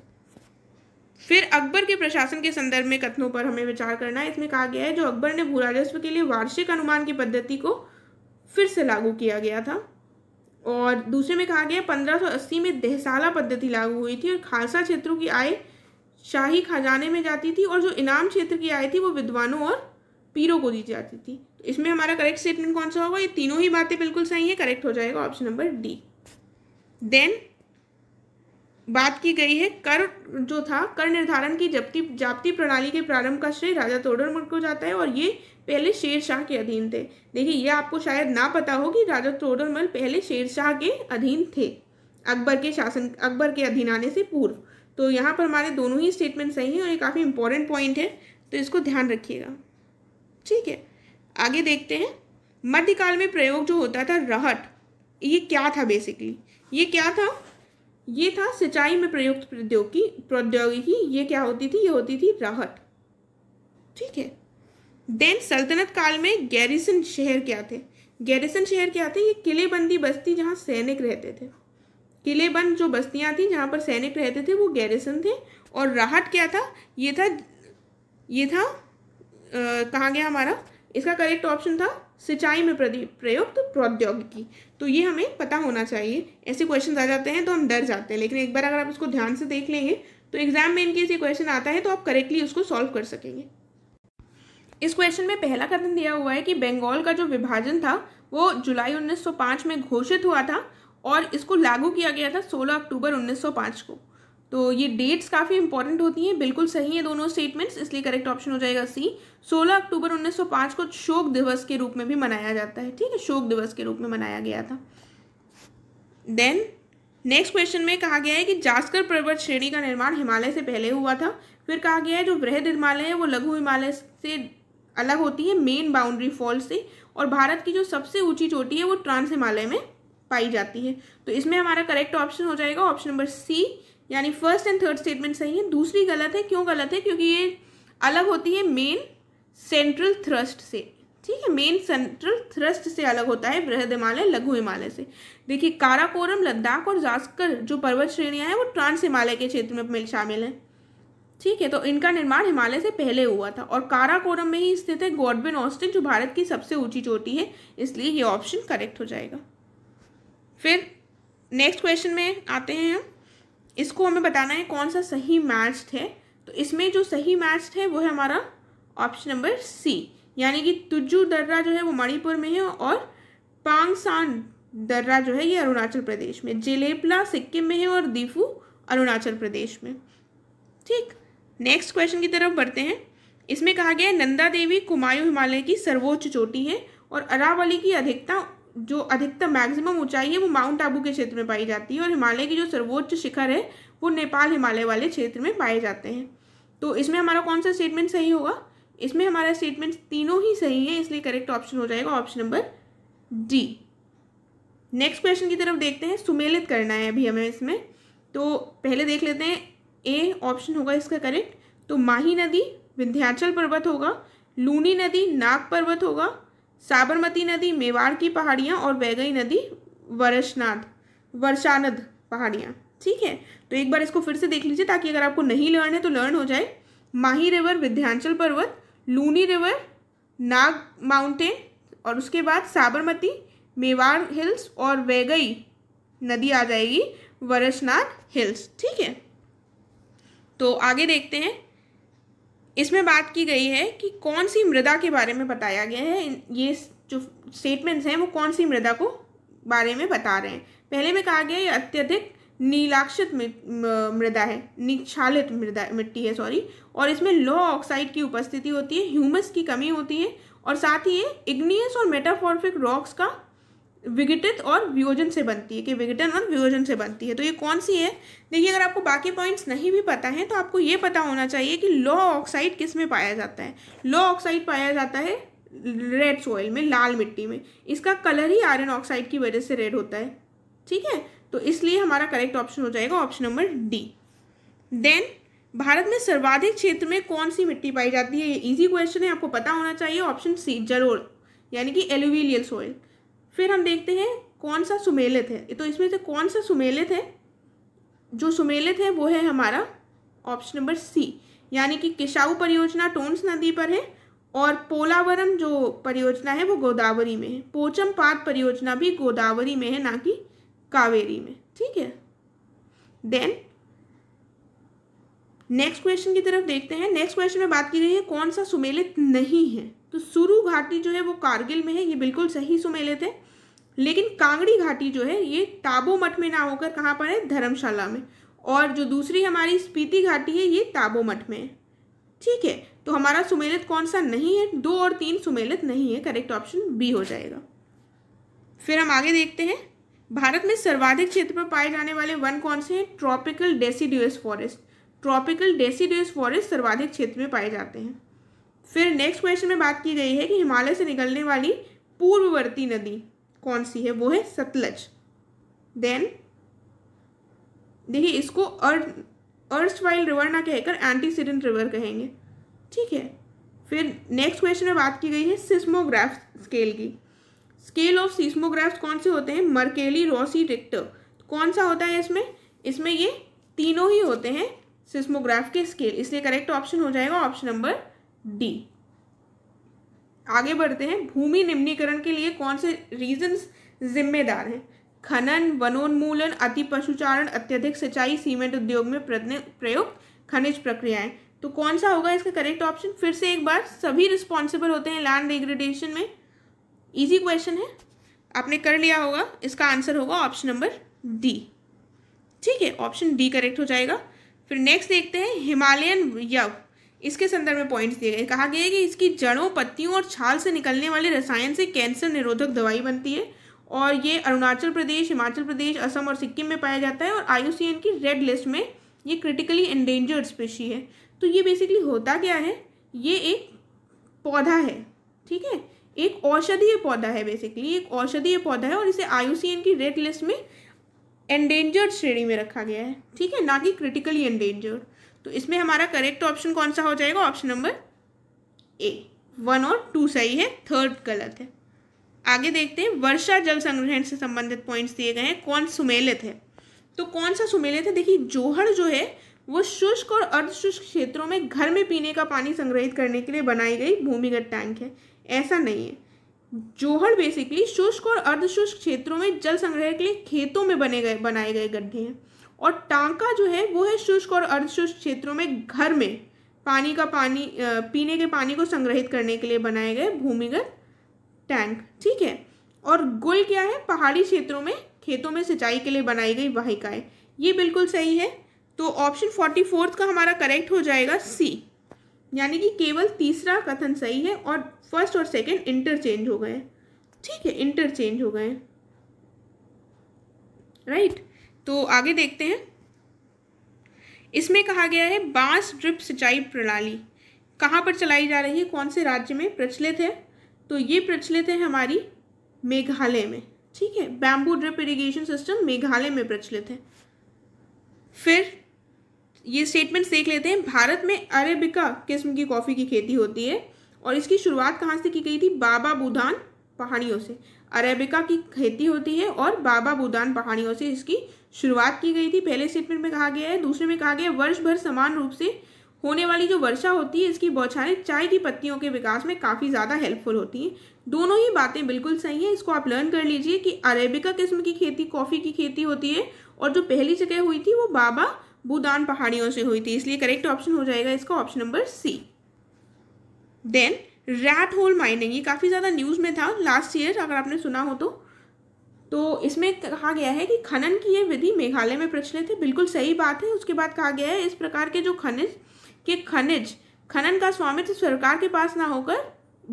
फिर अकबर के प्रशासन के संदर्भ में कथनों पर हमें विचार करना है इसमें कहा गया है जो अकबर ने भू राजस्व के लिए वार्षिक अनुमान की पद्धति को फिर से लागू किया गया था और दूसरे में कहा गया पंद्रह सौ अस्सी में दहसाला पद्धति लागू हुई थी और खालसा क्षेत्रों की आय शाही खजाने में जाती थी और जो इनाम क्षेत्र की आय थी वो विद्वानों और पीरों को दी जाती थी तो इसमें हमारा करेक्ट स्टेटमेंट कौन सा होगा ये तीनों ही बातें बिल्कुल सही है करेक्ट हो जाएगा ऑप्शन नंबर डी देन बात की गई है कर जो था कर निर्धारण की जब्ती जाप्ती प्रणाली के प्रारंभ का श्रेय राजा तोडरमल को जाता है और ये पहले शेर शाह के अधीन थे देखिए ये आपको शायद ना पता हो कि राजा तोडरमल पहले शेर शाह के अधीन थे अकबर के शासन अकबर के अधीन आने से पूर्व तो यहाँ पर हमारे दोनों ही स्टेटमेंट सही हैं और ये काफ़ी इंपॉर्टेंट पॉइंट है तो इसको ध्यान रखिएगा ठीक है आगे देखते हैं मध्यकाल में प्रयोग जो होता था रहट ये क्या था बेसिकली ये क्या था ये था सिंचाई में प्रयुक्त प्रौद्योगिकी प्रौद्योगिकी ये क्या होती थी ये होती थी राहट ठीक है देन सल्तनत काल में गैरिसन शहर क्या थे गैरिसन शहर क्या थे ये किलेबंदी बस्ती जहाँ सैनिक रहते थे किलेबंद जो बस्तियाँ थी जहाँ पर सैनिक रहते थे वो गैरिसन थे और राहट क्या था ये था ये था कहा गया हमारा इसका करेक्ट ऑप्शन था सिंचाई में प्रयुक्त प्रौद्योगिकी तो ये हमें पता होना चाहिए ऐसे क्वेश्चन आ जाते हैं तो हम डर जाते हैं लेकिन एक बार अगर आप इसको ध्यान से देख लेंगे तो एग्जाम में इनके ये क्वेश्चन आता है तो आप करेक्टली उसको सॉल्व कर सकेंगे इस क्वेश्चन में पहला कथन दिया हुआ है कि बंगाल का जो विभाजन था वो जुलाई 1905 में घोषित हुआ था और इसको लागू किया गया था 16 अक्टूबर 1905 को तो ये डेट्स काफ़ी इंपॉर्टेंट होती हैं बिल्कुल सही है दोनों स्टेटमेंट्स इसलिए करेक्ट ऑप्शन हो जाएगा सी 16 अक्टूबर 1905 को शोक दिवस के रूप में भी मनाया जाता है ठीक है शोक दिवस के रूप में मनाया गया था देन नेक्स्ट क्वेश्चन में कहा गया है कि जास्कर पर्वत श्रेणी का निर्माण हिमालय से पहले हुआ था फिर कहा गया है जो वृहद हिमालय है वो लघु हिमालय से अलग होती है मेन बाउंड्री फॉल से और भारत की जो सबसे ऊंची चोटी है वो ट्रांस हिमालय में पाई जाती है तो इसमें हमारा करेक्ट ऑप्शन हो जाएगा ऑप्शन नंबर सी यानी फर्स्ट एंड थर्ड स्टेटमेंट सही है दूसरी गलत है क्यों गलत है क्योंकि ये अलग होती है मेन सेंट्रल थ्रस्ट से ठीक है मेन सेंट्रल थ्रस्ट से अलग होता है बृहद हिमालय लघु हिमालय से देखिए काराकोरम लद्दाख और जास्कर जो पर्वत श्रेणियाँ हैं वो ट्रांस हिमालय के क्षेत्र में शामिल हैं ठीक है तो इनका निर्माण हिमालय से पहले हुआ था और काराकोरम में ही स्थित है गॉडबिन ऑस्टिन जो भारत की सबसे ऊंची चोटी है इसलिए ये ऑप्शन करेक्ट हो जाएगा फिर नेक्स्ट क्वेश्चन में आते हैं हम इसको हमें बताना है कौन सा सही मैच थे तो इसमें जो सही मैच थे वो है हमारा ऑप्शन नंबर सी यानी कि तुजू दर्रा जो है वो मणिपुर में है और पांगसान दर्रा जो है ये अरुणाचल प्रदेश में जिलेपला सिक्किम में है और दीफू अरुणाचल प्रदेश में ठीक नेक्स्ट क्वेश्चन की तरफ बढ़ते हैं इसमें कहा गया है नंदा देवी कुमायूं हिमालय की सर्वोच्च चोटी है और अरावली की अधिकता जो अधिकतम मैक्सिमम ऊंचाई है वो माउंट आबू के क्षेत्र में पाई जाती है और हिमालय की जो सर्वोच्च शिखर है वो नेपाल हिमालय वाले क्षेत्र में पाए जाते हैं तो इसमें हमारा कौन सा स्टेटमेंट सही होगा इसमें हमारा स्टेटमेंट तीनों ही सही है इसलिए करेक्ट ऑप्शन हो जाएगा option number D next question की तरफ देखते हैं सुमेलित करना है अभी हमें इसमें तो पहले देख लेते हैं ए ऑप्शन होगा इसका करेक्ट तो माही नदी विंध्याचल पर्वत होगा लूनी नदी नाग पर्वत होगा साबरमती नदी मेवाड़ की पहाड़ियाँ और वैगई नदी वर्षनाद वर्षानद पहाड़ियाँ ठीक है तो एक बार इसको फिर से देख लीजिए ताकि अगर आपको नहीं लर्न है तो लर्न हो जाए माही रिवर विध्यांचल पर्वत लूनी रिवर नाग माउंटेन और उसके बाद साबरमती मेवाड़ हिल्स और वैगई नदी आ जाएगी वर्षनाथ हिल्स ठीक है तो आगे देखते हैं इसमें बात की गई है कि कौन सी मृदा के बारे में बताया गया है ये जो स्टेटमेंट्स हैं वो कौन सी मृदा को बारे में बता रहे हैं पहले में कहा गया ये अत्यधिक नीलाक्षित मृदा है निक्षालित मृदा मिट्टी है सॉरी और इसमें लो ऑक्साइड की उपस्थिति होती है ह्यूमस की कमी होती है और साथ ही ये इग्नियस और मेटाफॉर्फिक रॉक्स का विघटित और वियोजन से बनती है कि विघटन और वियोजन से बनती है तो ये कौन सी है देखिए अगर आपको बाकी पॉइंट्स नहीं भी पता है तो आपको ये पता होना चाहिए कि लो ऑक्साइड किस में पाया जाता है लो ऑक्साइड पाया जाता है रेड सॉइल में लाल मिट्टी में इसका कलर ही आयरन ऑक्साइड की वजह से रेड होता है ठीक है तो इसलिए हमारा करेक्ट ऑप्शन हो जाएगा option number D then Bharat में सर्वाधिक क्षेत्र में कौन सी मिट्टी पाई जाती है ये इजी क्वेश्चन है आपको पता होना चाहिए ऑप्शन सी जलोर यानी कि एलुविलियल सॉइल फिर हम देखते हैं कौन सा सुमेलित है तो इसमें से कौन सा सुमेलित है जो सुमेलित है वो है हमारा ऑप्शन नंबर सी यानी कि किशाऊ परियोजना टोन्स नदी पर है और पोलावरम जो परियोजना है वो गोदावरी में है पोचम पात परियोजना भी गोदावरी में है ना कि कावेरी में ठीक है देन नेक्स्ट क्वेश्चन की तरफ देखते हैं नेक्स्ट क्वेश्चन में बात की गई है कौन सा सुमेलित नहीं है तो सुरु घाटी जो है वो कारगिल में है ये बिल्कुल सही सुमेलित है लेकिन कांगड़ी घाटी जो है ये ताबो मठ में ना होकर कहाँ पर है धर्मशाला में और जो दूसरी हमारी स्पीति घाटी है ये ताबो मठ में है ठीक है तो हमारा सुमेलित कौन सा नहीं है दो और तीन सुमेलित नहीं है करेक्ट ऑप्शन बी हो जाएगा फिर हम आगे देखते हैं भारत में सर्वाधिक क्षेत्र पर पाए जाने वाले वन कौन से हैं tropical deciduous forest tropical deciduous forest सर्वाधिक क्षेत्र में पाए जाते हैं फिर नेक्स्ट क्वेश्चन में बात की गई है कि हिमालय से निकलने वाली पूर्ववर्ती नदी कौन सी है वो है सतलज देन देखिए इसको अर्थ अर्थ वाइल रिवर ना कहकर एंटीसीडेंट रिवर कहेंगे ठीक है फिर नेक्स्ट क्वेश्चन में बात की गई है सिस्मोग्राफ स्केल की स्केल ऑफ सिस्मोग्राफ कौन से होते हैं मर्केली रॉसी रिक्टर कौन सा होता है इसमें इसमें ये तीनों ही होते हैं सिस्मोग्राफ के स्केल इसलिए करेक्ट ऑप्शन हो जाएगा ऑप्शन नंबर डी आगे बढ़ते हैं भूमि निम्नीकरण के लिए कौन से रीजन्स जिम्मेदार हैं खनन वनोन्मूलन अति पशुचारण अत्यधिक सिंचाई सीमेंट उद्योग में प्रयुक्त खनिज प्रक्रियाएं तो कौन सा होगा इसका करेक्ट ऑप्शन फिर से एक बार सभी रिस्पॉन्सिबल होते हैं लैंड डिग्रेडेशन में इजी क्वेश्चन है आपने कर लिया होगा इसका आंसर होगा ऑप्शन नंबर डी ठीक है ऑप्शन डी करेक्ट हो जाएगा फिर नेक्स्ट देखते हैं हिमालयन यव इसके संदर्भ में पॉइंट्स दिए गए कहा गया है कि इसकी जड़ों पत्तियों और छाल से निकलने वाले रसायन से कैंसर निरोधक दवाई बनती है और ये अरुणाचल प्रदेश हिमाचल प्रदेश असम और सिक्किम में पाया जाता है और आई की रेड लिस्ट में ये क्रिटिकली एंडेंजर्ड स्पेशी है तो ये बेसिकली होता क्या है ये एक पौधा है ठीक है एक औषधीय पौधा है बेसिकली एक औषधीय पौधा है और इसे आई की रेड लिस्ट में एंडेंजर्ड श्रेणी में रखा गया है ठीक है ना कि क्रिटिकली एंडेंजर्ड तो इसमें हमारा करेक्ट ऑप्शन कौन सा हो जाएगा ऑप्शन नंबर ए वन और टू सही है थर्ड गलत है आगे देखते हैं वर्षा जल संग्रहण से संबंधित पॉइंट्स दिए गए हैं कौन सुमेलित है तो कौन सा सुमेलित है देखिए जोहड़ जो है वो शुष्क और अर्धशुष्क क्षेत्रों में घर में पीने का पानी संग्रहित करने के लिए बनाई गई भूमिगत टैंक है ऐसा नहीं है जोहड़ बेसिकली शुष्क और अर्धशुष्क क्षेत्रों में जल संग्रह के लिए खेतों में बने गए बनाए गए गड्ढे हैं और टांका जो है वो है शुष्क और अर्धशुष्क क्षेत्रों में घर में पानी का पानी पीने के पानी को संग्रहित करने के लिए बनाए गए भूमिगत टैंक ठीक है और गुल क्या है पहाड़ी क्षेत्रों में खेतों में सिंचाई के लिए बनाई गई वाहिकाएँ ये बिल्कुल सही है तो ऑप्शन फोर्टी फोर्थ का हमारा करेक्ट हो जाएगा सी यानी कि केवल तीसरा कथन सही है और फर्स्ट और सेकंड इंटरचेंज हो गए ठीक है इंटरचेंज हो गए राइट तो आगे देखते हैं इसमें कहा गया है बांस ड्रिप सिंचाई प्रणाली कहाँ पर चलाई जा रही है कौन से राज्य में प्रचलित है तो ये प्रचलित है हमारी मेघालय में ठीक है bamboo drip irrigation system Meghalaya में प्रचलित है फिर ये स्टेटमेंट्स देख लेते हैं भारत में अरेबिका किस्म की कॉफ़ी की खेती होती है और इसकी शुरुआत कहाँ से की गई थी बाबा बुदान पहाड़ियों से अरेबिका की खेती होती है और बाबा बुदान पहाड़ियों से इसकी शुरुआत की गई थी पहले स्टेटमेंट में कहा गया है दूसरे में कहा गया है वर्ष भर समान रूप से होने वाली जो वर्षा होती है इसकी बौछारें चाय की पत्तियों के विकास में काफ़ी ज़्यादा हेल्पफुल होती हैं दोनों ही बातें बिल्कुल सही हैं इसको आप लर्न कर लीजिए कि अरेबिका किस्म की खेती कॉफ़ी की खेती होती है और जो पहली जगह हुई थी वो बाबा भूदान पहाड़ियों से हुई थी इसलिए करेक्ट ऑप्शन हो जाएगा इसका option number C then rat hole mining ये काफ़ी ज़्यादा न्यूज़ में था लास्ट ईयर अगर आपने सुना हो तो तो इसमें कहा गया है कि खनन की ये विधि मेघालय में प्रचलित है बिल्कुल सही बात है उसके बाद कहा गया है इस प्रकार के जो खनिज के खनिज खनन का स्वामित्व सरकार के पास ना होकर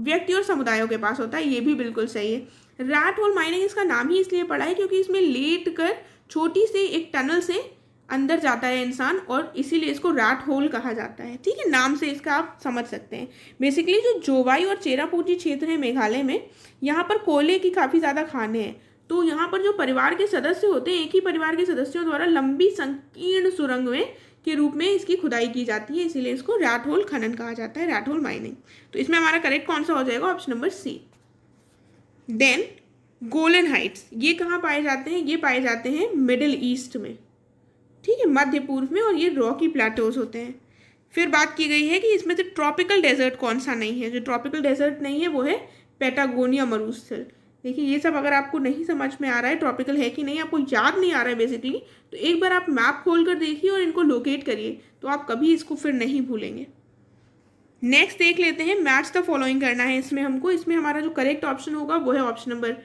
व्यक्ति और समुदायों के पास होता है ये भी बिल्कुल सही है रैट होल माइनिंग इसका नाम ही इसलिए पड़ा है क्योंकि इसमें लेट कर छोटी सी एक टनल से अंदर जाता है इंसान और इसीलिए इसको रैट होल कहा जाता है ठीक है नाम से इसका आप समझ सकते हैं बेसिकली जो जोवाई और चेरापूंजी क्षेत्र है मेघालय में यहाँ पर कोयले की काफ़ी ज़्यादा खाने हैं तो यहाँ पर जो परिवार के सदस्य होते हैं एक ही परिवार के सदस्यों द्वारा लंबी संकीर्ण सुरंग में के रूप में इसकी खुदाई की जाती है इसीलिए इसको राठोल खनन कहा जाता है राठोल माइनिंग तो इसमें हमारा करेक्ट कौन सा हो जाएगा option number C then golden heights ये कहाँ पाए जाते हैं ये पाए जाते हैं मिडिल ईस्ट में ठीक है मध्य पूर्व में और ये रॉकी प्लाटोज होते हैं फिर बात की गई है कि इसमें से ट्रॉपिकल डेजर्ट कौन सा नहीं है जो ट्रॉपिकल डेजर्ट नहीं है वो है पेटागोनिया मरूस्थल देखिए ये सब अगर आपको नहीं समझ में आ रहा है ट्रॉपिकल है कि नहीं आपको याद नहीं आ रहा है बेसिकली तो एक बार आप मैप खोल कर देखिए और इनको लोकेट करिए तो आप कभी इसको फिर नहीं भूलेंगे नेक्स्ट देख लेते हैं मैच द फॉलोइंग करना है इसमें हमको इसमें हमारा जो करेक्ट ऑप्शन होगा वो है ऑप्शन नंबर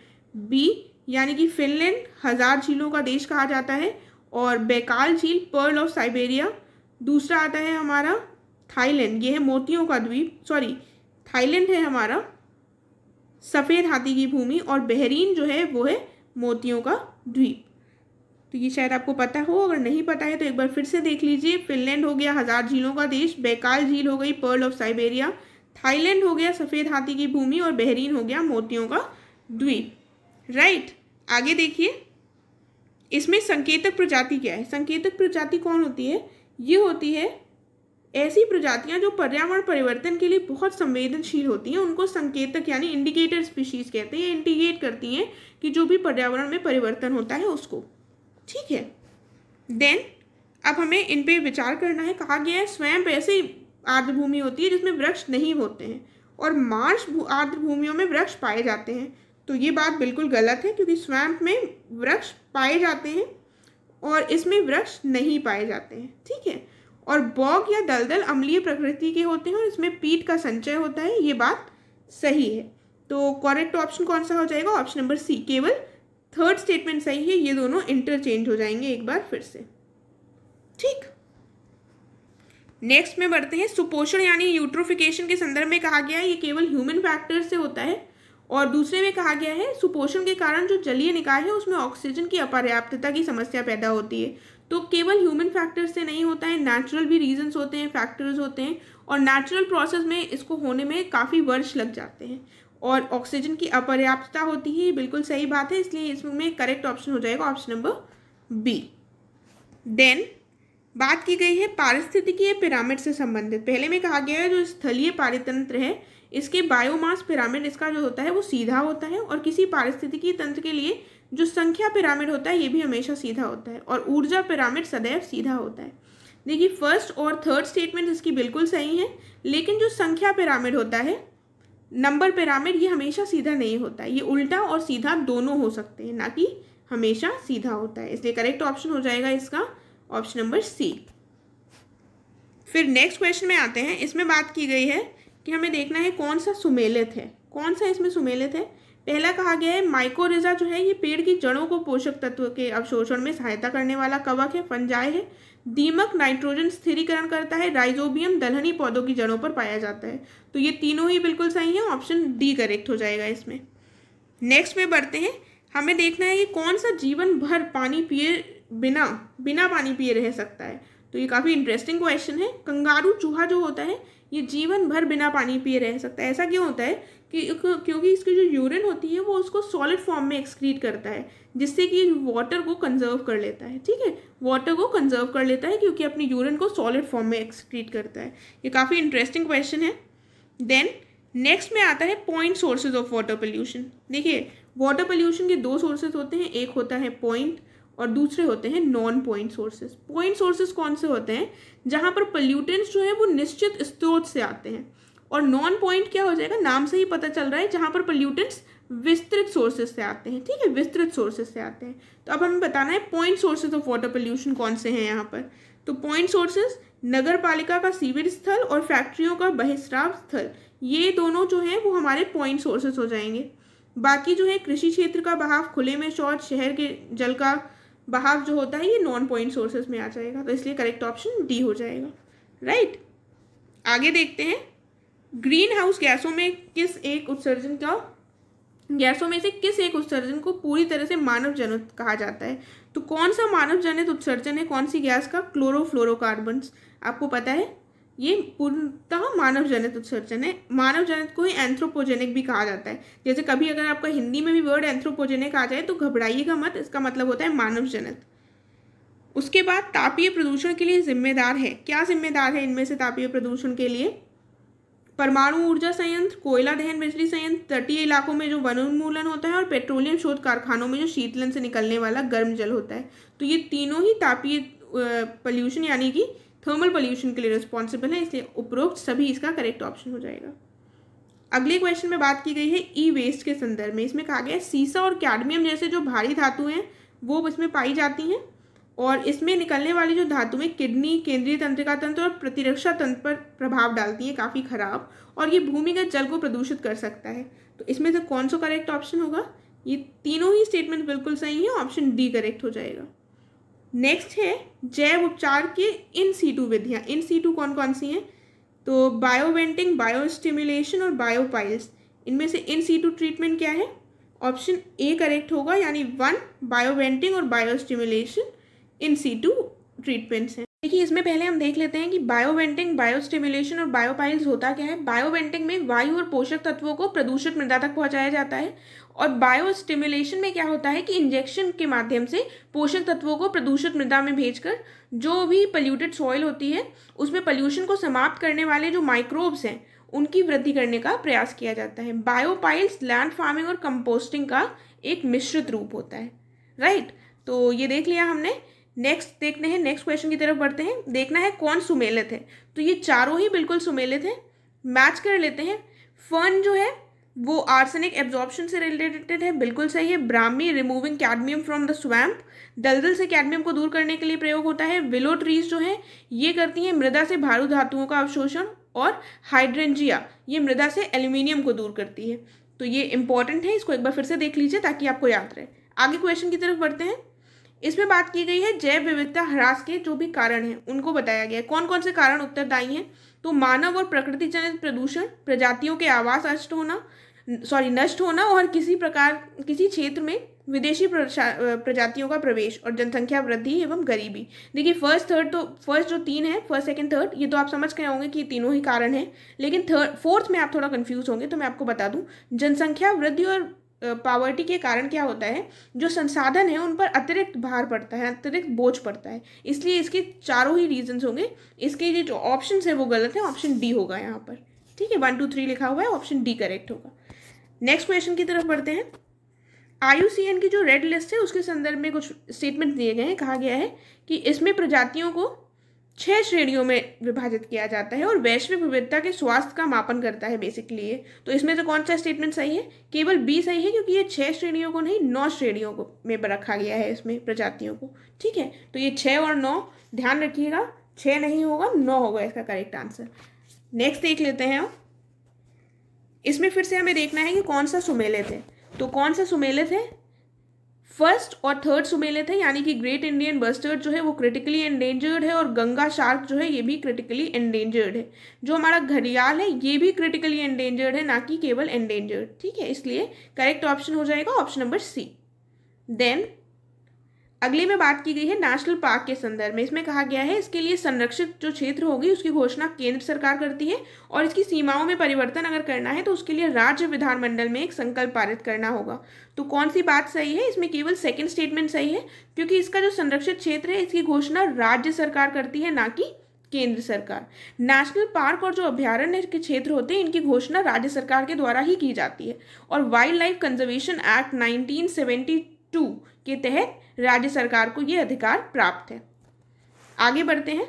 बी यानी कि फिनलैंड हज़ार झीलों का देश कहा जाता है और बेकाल झील पर्ल ऑफ साइबेरिया दूसरा आता है हमारा थाईलैंड ये है मोतियों का द्वीप सॉरी थाईलैंड है हमारा सफ़ेद हाथी की भूमि और बहरीन जो है वो है मोतियों का द्वीप तो ये शायद आपको पता हो अगर नहीं पता है तो एक बार फिर से देख लीजिए फिनलैंड हो गया हज़ार झीलों का देश बैकाल झील हो गई पर्ल ऑफ साइबेरिया थाईलैंड हो गया सफ़ेद हाथी की भूमि और बहरीन हो गया मोतियों का द्वीप राइट आगे देखिए इसमें संकेतक प्रजाति क्या है संकेतक प्रजाति कौन होती है ये होती है ऐसी प्रजातियां जो पर्यावरण परिवर्तन के लिए बहुत संवेदनशील होती हैं उनको संकेतक यानी इंडिकेटर स्पीशीज कहते हैं इंडिकेट करती हैं कि जो भी पर्यावरण में परिवर्तन होता है उसको ठीक है देन अब हमें इन पर विचार करना है कहा गया है स्वयं ऐसी आर्द्रभूमि होती है जिसमें वृक्ष नहीं होते हैं और मार्श आर्द्र भूमियों में वृक्ष पाए जाते हैं तो ये बात बिल्कुल गलत है क्योंकि स्वैम्प में वृक्ष पाए जाते हैं और इसमें वृक्ष नहीं पाए जाते हैं ठीक है और बॉग या दलदल अम्लीय प्रकृति के होते हैं और इसमें पीट का संचय होता है ये बात सही है तो करेक्ट ऑप्शन कौन सा हो जाएगा ऑप्शन नंबर सी केवल थर्ड स्टेटमेंट सही है ये दोनों इंटरचेंज हो जाएंगे एक बार फिर से ठीक नेक्स्ट में बढ़ते हैं सुपोषण यानी यूट्रोफिकेशन के संदर्भ में कहा गया है ये केवल ह्यूमन फैक्टर से होता है और दूसरे में कहा गया है सुपोषण के कारण जो जलीय निकाय है उसमें ऑक्सीजन की अपर्याप्तता की समस्या पैदा होती है तो केवल ह्यूमन फैक्टर्स से नहीं होता है नेचुरल भी रीजंस होते हैं फैक्टर्स होते हैं और नेचुरल प्रोसेस में इसको होने में काफ़ी वर्ष लग जाते हैं और ऑक्सीजन की अपर्याप्तता होती है बिल्कुल सही बात है इसलिए इसमें करेक्ट ऑप्शन हो जाएगा ऑप्शन नंबर बी देन बात की गई है पारिस्थितिकीय पिरामिड से संबंधित पहले में कहा गया है जो स्थलीय पारितंत्र है इसके बायोमास पिरामिड इसका जो होता है वो सीधा होता है और किसी पारिस्थितिकीय तंत्र के लिए जो संख्या पिरामिड होता है ये भी हमेशा सीधा होता है और ऊर्जा पिरामिड सदैव सीधा होता है देखिए फर्स्ट और थर्ड स्टेटमेंट इसकी बिल्कुल सही है लेकिन जो संख्या पिरामिड होता है नंबर पिरामिड ये हमेशा सीधा नहीं होता है ये उल्टा और सीधा दोनों हो सकते हैं ना कि हमेशा सीधा होता है इसलिए करेक्ट ऑप्शन हो जाएगा इसका ऑप्शन नंबर सी फिर नेक्स्ट क्वेश्चन में आते हैं इसमें बात की गई है कि हमें देखना है कौन सा सुमेलित है कौन सा इसमें सुमेलित है पहला कहा गया है माइकोरिजा जो है ये पेड़ की जड़ों को पोषक तत्व के अवशोषण में सहायता करने वाला कवक है फंजाई है दीमक नाइट्रोजन स्थिरीकरण करता है राइजोबियम दलहनी पौधों की जड़ों पर पाया जाता है तो ये तीनों ही बिल्कुल सही है ऑप्शन डी करेक्ट हो जाएगा इसमें नेक्स्ट में बढ़ते हैं हमें देखना है कि कौन सा जीवन भर पानी पिए बिना बिना पानी पिए रह सकता है तो ये काफ़ी इंटरेस्टिंग क्वेश्चन है कंगारू चूहा जो होता है ये जीवन भर बिना पानी पिए रह सकता है ऐसा क्यों होता है क्योंकि इसकी जो यूरिन होती है वो उसको सॉलिड फॉर्म में एक्सक्रीट करता है जिससे कि वाटर को कंजर्व कर लेता है ठीक है वाटर को कंजर्व कर लेता है क्योंकि अपनी यूरिन को सॉलिड फॉर्म में एक्सक्रीट करता है ये काफ़ी इंटरेस्टिंग क्वेश्चन है देन नेक्स्ट में आता है point sources of water pollution देखिए वाटर पोल्यूशन के दो सोर्सेज होते हैं एक होता है पॉइंट और दूसरे होते हैं non point sources point sources कौन से होते हैं जहाँ पर पोल्यूटेंट्स जो है वो निश्चित स्त्रोत से आते हैं और नॉन पॉइंट क्या हो जाएगा नाम से ही पता चल रहा है जहाँ पर पोल्यूटेंट्स विस्तृत सोर्सेज से आते हैं ठीक है विस्तृत सोर्सेज से आते हैं तो अब हमें बताना है point sources of water pollution कौन से हैं यहाँ पर तो पॉइंट सोर्सेज नगर पालिका का सीवेज स्थल और फैक्ट्रियों का बहिस्राव स्थल ये दोनों जो हैं वो हमारे पॉइंट सोर्सेज हो जाएंगे बाकी जो है कृषि क्षेत्र का बहाव खुले में शौच शहर के जल का बहाव जो होता है ये नॉन पॉइंट सोर्सेज में आ जाएगा तो इसलिए करेक्ट ऑप्शन डी हो जाएगा राइट आगे देखते हैं ग्रीन हाउस गैसों में किस एक उत्सर्जन का गैसों में से किस एक उत्सर्जन को पूरी तरह से मानव जनित कहा जाता है तो कौन सा मानव जनित उत्सर्जन है कौन सी गैस का क्लोरोफ्लोरोकार्बन आपको पता है ये पूर्णतः मानव जनित उत्सर्जन है मानव जनित को ही एंथ्रोपोजेनिक भी कहा जाता है जैसे कभी अगर आपका हिंदी में भी वर्ड एंथ्रोपोजेनिक आ जाए तो घबराइएगा मत इसका मतलब होता है मानव जनित उसके बाद तापीय प्रदूषण के लिए जिम्मेदार है क्या जिम्मेदार है इनमें से तापीय प्रदूषण के लिए परमाणु ऊर्जा संयंत्र कोयला दहन बिजली संयंत्र तटीय इलाकों में जो वन उन्मूलन होता है और पेट्रोलियम शोध कारखानों में जो शीतलन से निकलने वाला गर्म जल होता है तो ये तीनों ही तापीय पॉल्यूशन यानी कि थर्मल पॉल्यूशन के लिए रिस्पॉन्सिबल है इसलिए उपरोक्त सभी इसका करेक्ट ऑप्शन हो जाएगा अगले क्वेश्चन में बात की गई है ई वेस्ट के संदर्भ में इसमें कहा गया है सीसा और कैडमियम जैसे जो भारी धातु हैं वो इसमें पाई जाती हैं और इसमें निकलने वाली जो धातुएं किडनी केंद्रीय तंत्रिका तंत्र और प्रतिरक्षा तंत्र पर प्रभाव डालती हैं काफ़ी ख़राब और ये भूमिगत जल को प्रदूषित कर सकता है तो इसमें से कौन सा करेक्ट ऑप्शन होगा ये तीनों ही स्टेटमेंट बिल्कुल सही है ऑप्शन डी करेक्ट हो जाएगा नेक्स्ट है जैव उपचार के इन सीटू विधियाँ इन सीटू कौन कौन सी हैं तो बायोवेंटिंग बायो स्टिमुलेशन और बायोपाइल्स इनमें से इन सीटू ट्रीटमेंट क्या है ऑप्शन ए करेक्ट होगा यानी वन बायोवेंटिंग और bio stimulation in situ treatments हैं देखिए इसमें पहले हम देख लेते हैं कि बायोवेंटिंग बायोस्टिमुलेशन और बायोपाइल्स होता क्या है बायोवेंटिंग में वायु और पोषक तत्वों को प्रदूषित मृदा तक पहुंचाया जाता है और बायोस्टिमुलेशन में क्या होता है कि इंजेक्शन के माध्यम से पोषक तत्वों को प्रदूषित मृदा में भेजकर जो भी पल्यूटेड सॉइल होती है उसमें पल्यूशन को समाप्त करने वाले जो माइक्रोब्स हैं उनकी वृद्धि करने का प्रयास किया जाता है बायोपाइल्स लैंड फार्मिंग और कंपोस्टिंग का एक मिश्रित रूप होता है राइट तो ये देख लिया हमने नेक्स्ट देखते हैं नेक्स्ट क्वेश्चन की तरफ बढ़ते हैं देखना है कौन सुमेलित है तो ये चारों ही बिल्कुल सुमेलित हैं मैच कर लेते हैं फन जो है वो आर्सेनिक एब्जॉर्प्शन से रिलेटेड है बिल्कुल सही है Brahmi removing cadmium from the swamp दलदल से कैडमियम को दूर करने के लिए प्रयोग होता है विलो ट्रीज जो है ये करती हैं मृदा से भारू धातुओं का अवशोषण और हाइड्रेंजिया ये मृदा से एल्यूमिनियम को दूर करती है तो ये इंपॉर्टेंट है इसको एक बार फिर से देख लीजिए ताकि आपको याद रहे आगे क्वेश्चन की तरफ बढ़ते हैं इसमें बात की गई है जैव विविधता ह्रास के जो भी कारण हैं उनको बताया गया है कौन कौन से कारण उत्तरदायी हैं तो मानव और प्रकृति जनित प्रदूषण प्रजातियों के आवास नष्ट होना सॉरी नष्ट होना और किसी प्रकार किसी क्षेत्र में विदेशी प्रजातियों का प्रवेश और जनसंख्या वृद्धि एवं गरीबी देखिए फर्स्ट थर्ड तो फर्स्ट जो तीन है फर्स्ट सेकंड थर्ड ये तो आप समझ गए होंगे कि तीनों ही कारण हैं लेकिन थर्ड फोर्थ में आप थोड़ा कंफ्यूज होंगे तो मैं आपको बता दूं जनसंख्या वृद्धि और पावर्टी के कारण क्या होता है जो संसाधन है उन पर अतिरिक्त भार पड़ता है अतिरिक्त बोझ पड़ता है इसलिए इसके चारों ही रीजंस होंगे इसके ये जो ऑप्शन है वो गलत है ऑप्शन डी होगा यहाँ पर ठीक है वन टू थ्री लिखा हुआ है ऑप्शन डी करेक्ट होगा नेक्स्ट क्वेश्चन की तरफ बढ़ते हैं आई की जो रेड लिस्ट है उसके संदर्भ में कुछ स्टेटमेंट दिए गए हैं कहा गया है कि इसमें प्रजातियों को छह श्रेणियों में विभाजित किया जाता है और वैश्विक विविधता के स्वास्थ्य का मापन करता है बेसिकली ये तो इसमें से कौन सा स्टेटमेंट सही है केवल बी सही है क्योंकि ये छह श्रेणियों को नहीं नौ श्रेणियों को में रखा गया है इसमें प्रजातियों को ठीक है तो ये छः और नौ ध्यान रखिएगा छः नहीं होगा नौ होगा इसका करेक्ट आंसर नेक्स्ट देख लेते हैं हम इसमें फिर से हमें देखना है कि कौन सा सुमेले थे तो कौन सा सुमेले थे फर्स्ट और थर्ड सुमेले थे यानी कि ग्रेट इंडियन बस्टर्ड जो है वो क्रिटिकली एंडेंजर्ड है और गंगा शार्क जो है ये भी क्रिटिकली एंडेंजर्ड है जो हमारा घड़ियाल है ये भी क्रिटिकली एंडेंजर्ड है ना कि केवल एंडेंजर्ड ठीक है इसलिए करेक्ट ऑप्शन हो जाएगा ऑप्शन नंबर सी देन अगले में बात की गई है नेशनल पार्क के संदर्भ में इसमें कहा गया है इसके लिए संरक्षित जो क्षेत्र होगी उसकी घोषणा केंद्र सरकार करती है और इसकी सीमाओं में परिवर्तन अगर करना है तो उसके लिए राज्य विधानमंडल में एक संकल्प पारित करना होगा तो कौन सी बात सही है इसमें केवल सेकंड स्टेटमेंट सही है क्योंकि इसका जो संरक्षित क्षेत्र है इसकी घोषणा राज्य सरकार करती है ना कि केंद्र सरकार नेशनल पार्क और जो अभ्यारण्य के क्षेत्र होते हैं इनकी घोषणा राज्य सरकार के द्वारा ही की जाती है और वाइल्ड लाइफ कंजर्वेशन एक्ट 1972 के तहत राज्य सरकार को ये अधिकार प्राप्त है आगे बढ़ते हैं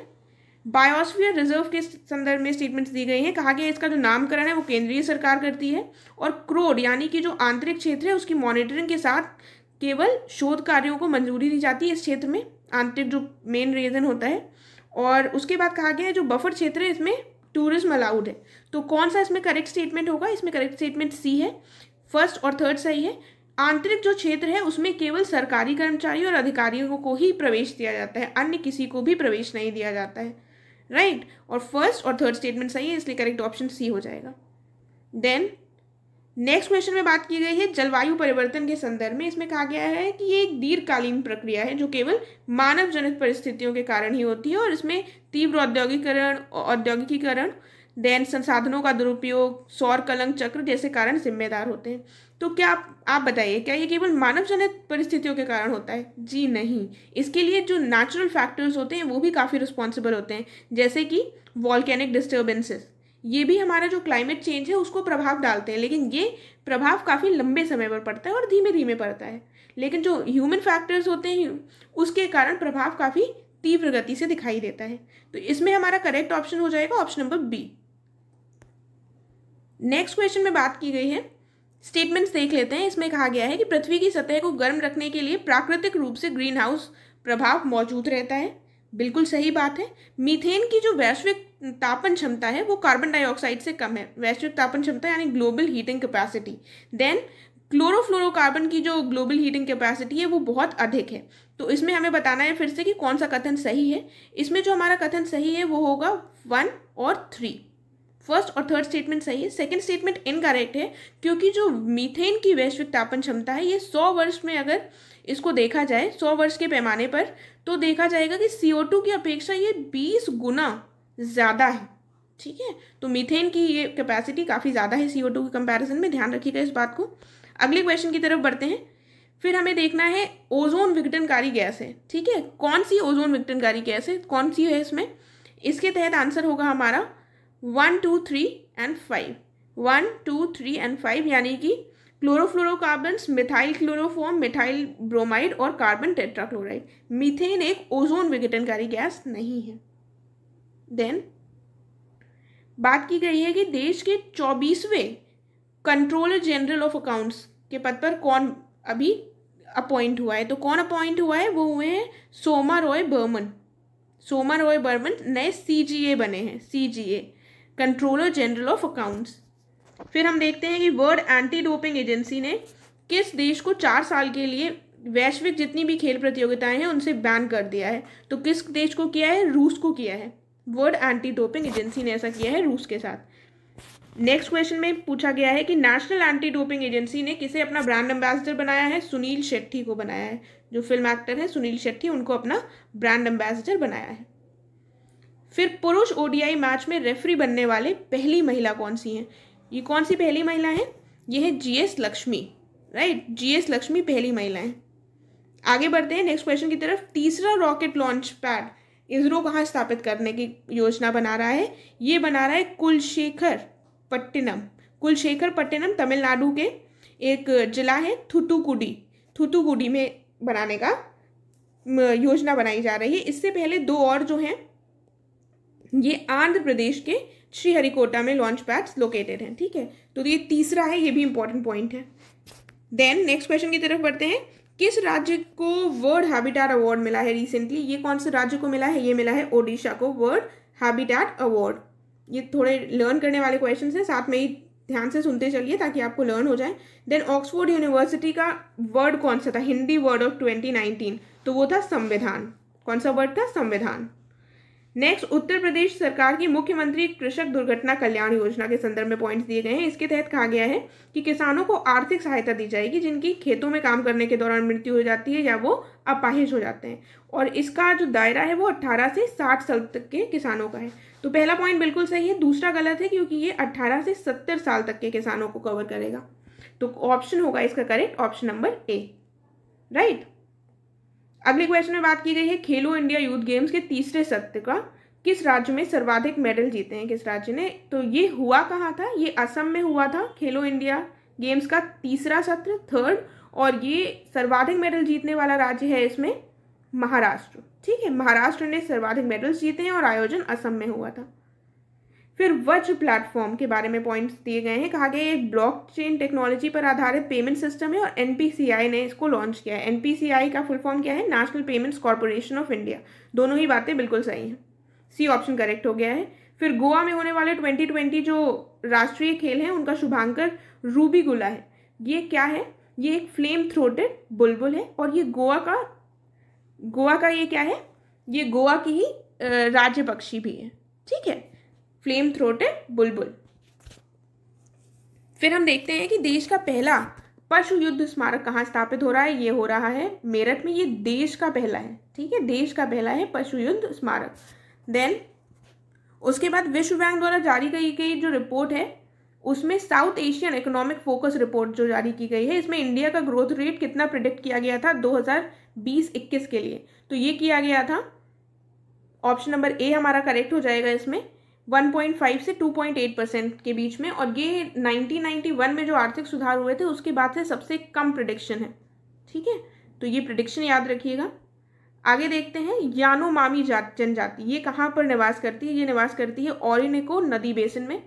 बायोस्फीयर रिजर्व के संदर्भ में स्टेटमेंट्स दी गई हैं कहा गया इसका जो नामकरण है वो केंद्रीय सरकार करती है और क्रोड यानी कि जो आंतरिक क्षेत्र है उसकी मॉनिटरिंग के साथ केवल शोध कार्यों को मंजूरी दी जाती है इस क्षेत्र में आंतरिक जो मेन रीज़न होता है और उसके बाद कहा गया है जो बफर क्षेत्र है इसमें टूरिज्म अलाउड है तो कौन सा इसमें करेक्ट स्टेटमेंट होगा इसमें करेक्ट स्टेटमेंट सी है फर्स्ट और थर्ड सही है आंतरिक जो क्षेत्र है उसमें केवल सरकारी कर्मचारी और अधिकारियों को ही प्रवेश दिया जाता है अन्य किसी को भी प्रवेश नहीं दिया जाता है राइट right? और फर्स्ट और थर्ड स्टेटमेंट सही है इसलिए करेक्ट ऑप्शन सी हो जाएगा देन नेक्स्ट क्वेश्चन में बात की गई है जलवायु परिवर्तन के संदर्भ में इसमें कहा गया है कि ये एक दीर्घकालीन प्रक्रिया है जो केवल मानव जनित परिस्थितियों के कारण ही होती है और इसमें तीव्र औद्योगिकरण औद्योगिकीकरण देन संसाधनों का दुरुपयोग सौर कलंक चक्र जैसे कारण जिम्मेदार होते हैं तो क्या आप आप बताइए क्या ये केवल मानव जनित परिस्थितियों के कारण होता है जी नहीं इसके लिए जो नेचुरल फैक्टर्स होते हैं वो भी काफ़ी रिस्पॉन्सिबल होते हैं जैसे कि वॉल्केनिक डिस्टर्बेंसेस ये भी हमारा जो क्लाइमेट चेंज है उसको प्रभाव डालते हैं लेकिन ये प्रभाव काफ़ी लंबे समय पर पड़ता है और धीमे धीमे पड़ता है लेकिन जो ह्यूमन फैक्टर्स होते हैं उसके कारण प्रभाव काफ़ी तीव्र गति से दिखाई देता है तो इसमें हमारा करेक्ट ऑप्शन हो जाएगा option number B next question में बात की गई है स्टेटमेंट्स देख लेते हैं इसमें कहा गया है कि पृथ्वी की सतह को गर्म रखने के लिए प्राकृतिक रूप से ग्रीन हाउस प्रभाव मौजूद रहता है बिल्कुल सही बात है मीथेन की जो वैश्विक तापन क्षमता है वो कार्बन डाइऑक्साइड से कम है वैश्विक तापन क्षमता यानी global heating capacity then chlorofluorocarbon की जो ग्लोबल हीटिंग कैपेसिटी है वो बहुत अधिक है तो इसमें हमें बताना है फिर से कि कौन सा कथन सही है इसमें जो हमारा कथन सही है वो होगा वन और थ्री फर्स्ट और थर्ड स्टेटमेंट सही है सेकंड स्टेटमेंट इनकरेक्ट है क्योंकि जो मीथेन की वैश्विक तापन क्षमता है ये सौ वर्ष में अगर इसको देखा जाए सौ वर्ष के पैमाने पर तो देखा जाएगा कि सी की अपेक्षा ये बीस गुना ज़्यादा है ठीक है तो मीथेन की ये कैपेसिटी काफ़ी ज़्यादा है सी के कंपेरिजन में ध्यान रखिएगा इस बात को अगले क्वेश्चन की तरफ बढ़ते हैं फिर हमें देखना है ओजोन विघटनकारी गैस है ठीक है कौन सी ओजोन विघटनकारी गैस है कौन सी है इसमें इसके तहत आंसर होगा हमारा one two three and five one two three and five यानी कि chlorofluorocarbon methyl chloroform methyl bromide और कार्बन टेट्राक्लोराइड मीथेन एक ओजोन विघटनकारी गैस नहीं है देन बात की गई है कि देश के चौबीसवें कंट्रोलर जनरल ऑफ अकाउंट्स के पद पर कौन अभी अपॉइंट हुआ है तो कौन अपॉइंट हुआ है वो हुए हैं सोमा रॉय बर्मन सोमा रॉय बर्मन नए सी बने हैं सी कंट्रोलर जनरल ऑफ अकाउंट्स फिर हम देखते हैं कि वर्ल्ड एंटी डोपिंग एजेंसी ने किस देश को चार साल के लिए वैश्विक जितनी भी खेल प्रतियोगिताएं हैं उनसे बैन कर दिया है तो किस देश को किया है रूस को किया है वर्ल्ड एंटी डोपिंग एजेंसी ने ऐसा किया है रूस के साथ नेक्स्ट क्वेश्चन में पूछा गया है कि नेशनल एंटी डोपिंग एजेंसी ने किसे अपना ब्रांड एम्बेसडर बनाया है सुनील शेट्टी को बनाया है जो फिल्म एक्टर है सुनील शेट्टी उनको अपना ब्रांड एम्बेसडर बनाया है फिर पुरुष ओडीआई मैच में रेफरी बनने वाले पहली महिला कौन सी हैं ये कौन सी पहली महिला है ये है GS Lakshmi right GS Lakshmi पहली महिला हैं आगे बढ़ते हैं नेक्स्ट क्वेश्चन की तरफ तीसरा रॉकेट लॉन्च पैड इसरो कहाँ स्थापित करने की योजना बना रहा है ये बना रहा है कुलशेखर पट्टिनम कुलशेखर पट्टिनम तमिलनाडु के एक जिला है थुतुकुडी थुतुकुडी में बनाने का योजना बनाई जा रही है इससे पहले दो और जो हैं ये आंध्र प्रदेश के श्रीहरिकोटा में लॉन्च पैड्स लोकेटेड हैं ठीक है तो ये तीसरा है ये भी इंपॉर्टेंट पॉइंट है देन नेक्स्ट क्वेश्चन की तरफ बढ़ते हैं किस राज्य को वर्ल्ड हैबिटाट अवार्ड मिला है रिसेंटली ये कौन से राज्य को मिला है ये मिला है ओडिशा को वर्ल्ड हैबिटेट अवार्ड ये थोड़े लर्न करने वाले क्वेश्चन हैं साथ में ही ध्यान से सुनते चलिए ताकि आपको लर्न हो जाए देन ऑक्सफोर्ड यूनिवर्सिटी का वर्ड कौन सा था हिंदी वर्ड ऑफ ट्वेंटी तो वो था संविधान कौन सा वर्ड था संविधान नेक्स्ट उत्तर प्रदेश सरकार की मुख्यमंत्री कृषक दुर्घटना कल्याण योजना के संदर्भ में पॉइंट्स दिए गए हैं इसके तहत कहा गया है कि किसानों को आर्थिक सहायता दी जाएगी जिनकी खेतों में काम करने के दौरान मृत्यु हो जाती है या वो अपाहिज हो जाते हैं और इसका जो दायरा है वो 18 से 60 साल तक के किसानों का है तो पहला पॉइंट बिल्कुल सही है दूसरा गलत है क्योंकि ये अट्ठारह से सत्तर साल तक के किसानों को कवर करेगा तो ऑप्शन होगा इसका correct option number A right अगले क्वेश्चन में बात की गई है खेलो इंडिया यूथ गेम्स के तीसरे सत्र का किस राज्य में सर्वाधिक मेडल जीते हैं किस राज्य ने तो ये हुआ कहाँ था ये असम में हुआ था खेलो इंडिया गेम्स का तीसरा सत्र थर्ड और ये सर्वाधिक मेडल जीतने वाला राज्य है इसमें महाराष्ट्र ठीक है महाराष्ट्र ने सर्वाधिक मेडल्स जीते हैं और आयोजन असम में हुआ था फिर वज प्लेटफॉर्म के बारे में पॉइंट्स दिए गए हैं कहा गया ब्लॉक ब्लॉकचेन टेक्नोलॉजी पर आधारित पेमेंट सिस्टम है और एनपीसीआई ने इसको लॉन्च किया है एनपीसीआई का फुल फॉर्म क्या है National Payments Corporation of India दोनों ही बातें बिल्कुल सही हैं सी ऑप्शन करेक्ट हो गया है फिर गोवा में होने वाले ट्वेंटी ट्वेंटी जो राष्ट्रीय खेल हैं उनका शुभांकर रूबी गुला है ये क्या है ये एक फ्लेम थ्रोटेड बुलबुल है और ये गोवा का गोवा का ये क्या है ये गोवा की ही राज्य पक्षी भी है ठीक है फ्लेम थ्रोट है बुलबुल फिर हम देखते हैं कि देश का पहला पशु युद्ध स्मारक कहाँ स्थापित हो रहा है ये हो रहा है मेरठ में ये देश का पहला है ठीक है देश का पहला है पशु युद्ध स्मारक देन उसके बाद विश्व बैंक द्वारा जारी की गई जो रिपोर्ट है उसमें South Asian Economic Focus report जो जारी की गई है इसमें इंडिया का ग्रोथ रेट कितना प्रिडिक्ट किया गया था 2020-21 के लिए तो ये किया गया था ऑप्शन नंबर ए हमारा करेक्ट हो जाएगा इसमें 1.5 से 2.8 परसेंट के बीच में और ये 1991 में जो आर्थिक सुधार हुए थे उसके बाद से सबसे कम प्रडिक्शन है ठीक है तो ये प्रडिक्शन याद रखिएगा आगे देखते हैं यानो मामी जात जनजाति ये कहाँ पर निवास करती है ये निवास करती है ओरिनेको नदी बेसिन में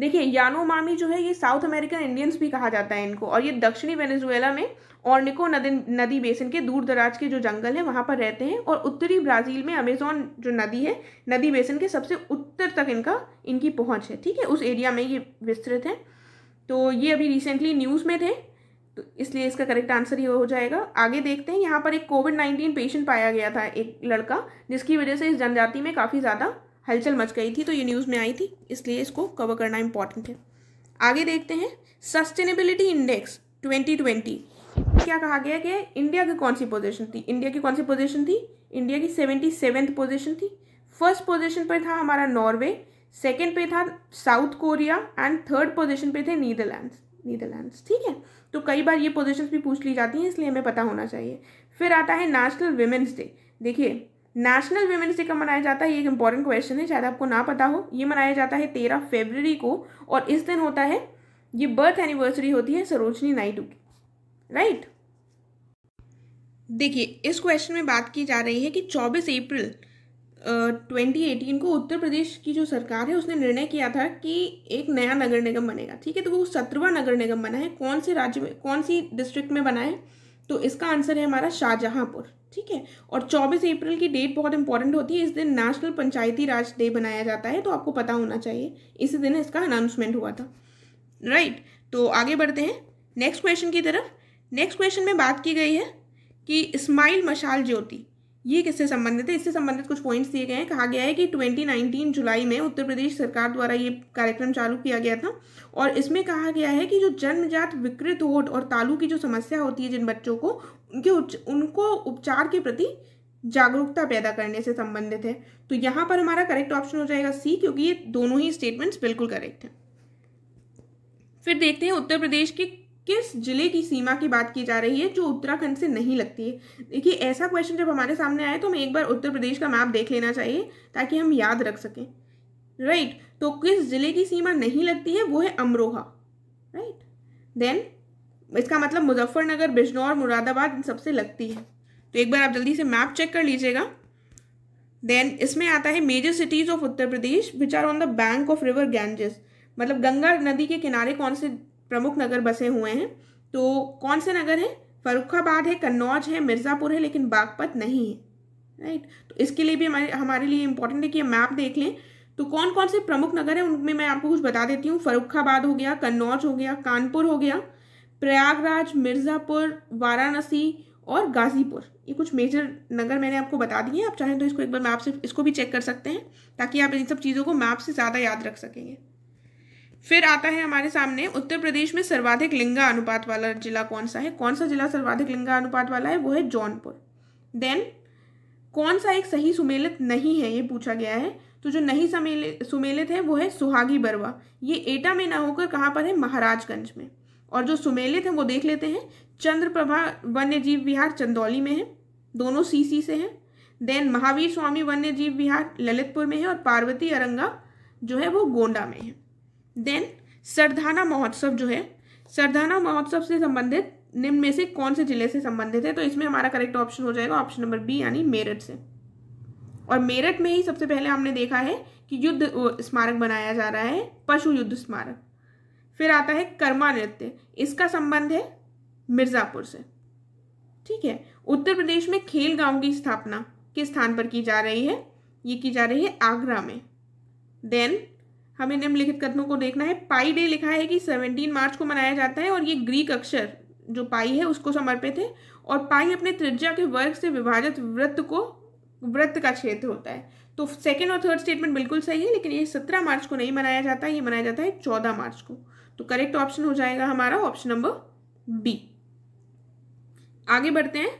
देखिए यानो मामी जो है ये साउथ अमेरिकन इंडियंस भी कहा जाता है इनको और ये दक्षिणी वेनेजुएला में निको नदी नदी बेसिन के दूर दराज के जो जंगल हैं वहाँ पर रहते हैं और उत्तरी ब्राज़ील में अमेजोन जो नदी है नदी बेसिन के सबसे उत्तर तक इनका इनकी पहुँच है ठीक है उस एरिया में ये विस्तृत है तो ये अभी रिसेंटली न्यूज़ में थे तो इसलिए इसका करेक्ट आंसर ये हो जाएगा आगे देखते हैं यहाँ पर एक कोविड नाइन्टीन पेशेंट पाया गया था एक लड़का जिसकी वजह से इस जनजाति में काफ़ी ज़्यादा हलचल मच गई थी तो ये न्यूज़ में आई थी इसलिए इसको कवर करना इम्पॉर्टेंट है आगे देखते हैं सस्टेनेबिलिटी इंडेक्स 2020 क्या कहा गया कि इंडिया की कौन सी पोजीशन थी इंडिया की कौन सी पोजीशन थी इंडिया की सेवेंटी सेवेंथ पोजिशन थी फर्स्ट पोजीशन पर था हमारा नॉर्वे सेकेंड पे था South Korea and third position पे थे नीदरलैंड्स नीदरलैंड्स ठीक है तो कई बार ये पोजिशन भी पूछ ली जाती हैं इसलिए हमें पता होना चाहिए फिर आता है नेशनल वेमेंस डे देखिए नेशनल वीमेंस डे कब मनाया जाता है ये एक इंपॉर्टेंट क्वेश्चन है शायद आपको ना पता हो ये मनाया जाता है तेरह फेबररी को और इस दिन होता है ये बर्थ एनिवर्सरी होती है सरोजनी नायडू की राइट देखिए इस क्वेश्चन में बात की जा रही है कि 24 अप्रैल ट्वेंटी एटीन को उत्तर प्रदेश की जो सरकार है उसने निर्णय किया था कि एक नया नगर निगम बनेगा ठीक है तो वो सत्रवा नगर निगम बना है कौन से राज्य में कौन सी डिस्ट्रिक्ट में बना है तो इसका आंसर है हमारा शाहजहाँपुर ठीक है और 24 अप्रैल की डेट बहुत इंपॉर्टेंट होती है इस दिन नेशनल पंचायती राज डे बनाया जाता है तो आपको पता होना चाहिए इसी दिन इसका अनाउंसमेंट हुआ था राइट right. तो आगे बढ़ते हैं नेक्स्ट क्वेश्चन की तरफ नेक्स्ट क्वेश्चन में बात की गई है कि इस्माइल मशाल ज्योति ये किससे संबंधित है इससे संबंधित कुछ पॉइंट्स दिए गए हैं कहा गया है कि 2019 जुलाई में उत्तर प्रदेश सरकार द्वारा ये कार्यक्रम चालू किया गया था और इसमें कहा गया है कि जो जन्मजात विकृत होठ और तालू की जो समस्या होती है जिन बच्चों को उनके उच, उनको उपचार के प्रति जागरूकता पैदा करने से संबंधित है तो यहाँ पर हमारा करेक्ट ऑप्शन हो जाएगा सी क्योंकि ये दोनों ही स्टेटमेंट्स बिल्कुल करेक्ट हैं फिर देखते हैं उत्तर प्रदेश के किस जिले की सीमा की बात की जा रही है जो उत्तराखंड से नहीं लगती है देखिए ऐसा क्वेश्चन जब हमारे सामने आए तो हमें एक बार उत्तर प्रदेश का मैप देख लेना चाहिए ताकि हम याद रख सकें राइट right. तो किस जिले की सीमा नहीं लगती है वो है अमरोहा राइट देन इसका मतलब मुजफ्फरनगर बिजनौर मुरादाबाद इन सबसे लगती है तो एक बार आप जल्दी से मैप चेक कर लीजिएगा देन इसमें आता है major cities of Uttar Pradesh which are on the bank of river Ganges मतलब गंगा नदी के किनारे कौन से प्रमुख नगर बसे हुए हैं तो कौन से नगर हैं फरुखाबाद है कन्नौज है मिर्ज़ापुर है लेकिन बागपत नहीं है राइट तो इसके लिए भी हमारे हमारे लिए इम्पोर्टेंट है कि मैप देख लें तो कौन कौन से प्रमुख नगर हैं उनमें मैं आपको कुछ बता देती हूँ फरुखाबाद हो गया कन्नौज हो गया कानपुर हो गया प्रयागराज मिर्ज़ापुर वाराणसी और गाज़ीपुर ये कुछ मेजर नगर मैंने आपको बता दिए आप चाहें तो इसको एक बार मैप से इसको भी चेक कर सकते हैं ताकि आप इन सब चीज़ों को मैप से ज़्यादा याद रख सकेंगे फिर आता है हमारे सामने उत्तर प्रदेश में सर्वाधिक लिंगा अनुपात वाला जिला कौन सा है कौन सा जिला सर्वाधिक लिंगा अनुपात वाला है वो है जौनपुर देन कौन सा एक सही सुमेलित नहीं है ये पूछा गया है तो जो नहीं सुमेलित है वो है सुहागी बरवा ये एटा में ना होकर कहाँ पर है महाराजगंज में और जो सुमेलित है वो देख लेते हैं चंद्रप्रभा वन्य जीव विहार चंदौली में है दोनों सीसी से हैं देन महावीर स्वामी वन्य जीव विहार ललितपुर में है और पार्वती अरंगा जो है वो गोंडा में है देन सरधाना महोत्सव जो है सरधाना महोत्सव से संबंधित निम्न में से कौन से जिले से संबंधित है तो इसमें हमारा करेक्ट ऑप्शन हो जाएगा ऑप्शन नंबर बी यानी मेरठ से और मेरठ में ही सबसे पहले हमने देखा है कि युद्ध स्मारक बनाया जा रहा है पशु युद्ध स्मारक फिर आता है कर्मा नृत्य इसका संबंध है मिर्ज़ापुर से ठीक है उत्तर प्रदेश में खेल गांव की स्थापना किस स्थान पर की जा रही है ये की जा रही है आगरा में देन हमें निम्नलिखित कथनों को देखना है पाई डे लिखा है कि सेवनटीन मार्च को मनाया जाता है और ये ग्रीक अक्षर जो पाई है उसको समर्पित है और पाई अपने त्रिज्या के वर्ग से विभाजित वृत्त को वृत्त का क्षेत्र होता है तो सेकेंड और थर्ड स्टेटमेंट बिल्कुल सही है लेकिन ये सत्रह मार्च को नहीं मनाया जाता ये मनाया जाता है चौदह मार्च को तो करेक्ट ऑप्शन हो जाएगा हमारा ऑप्शन नंबर बी आगे बढ़ते हैं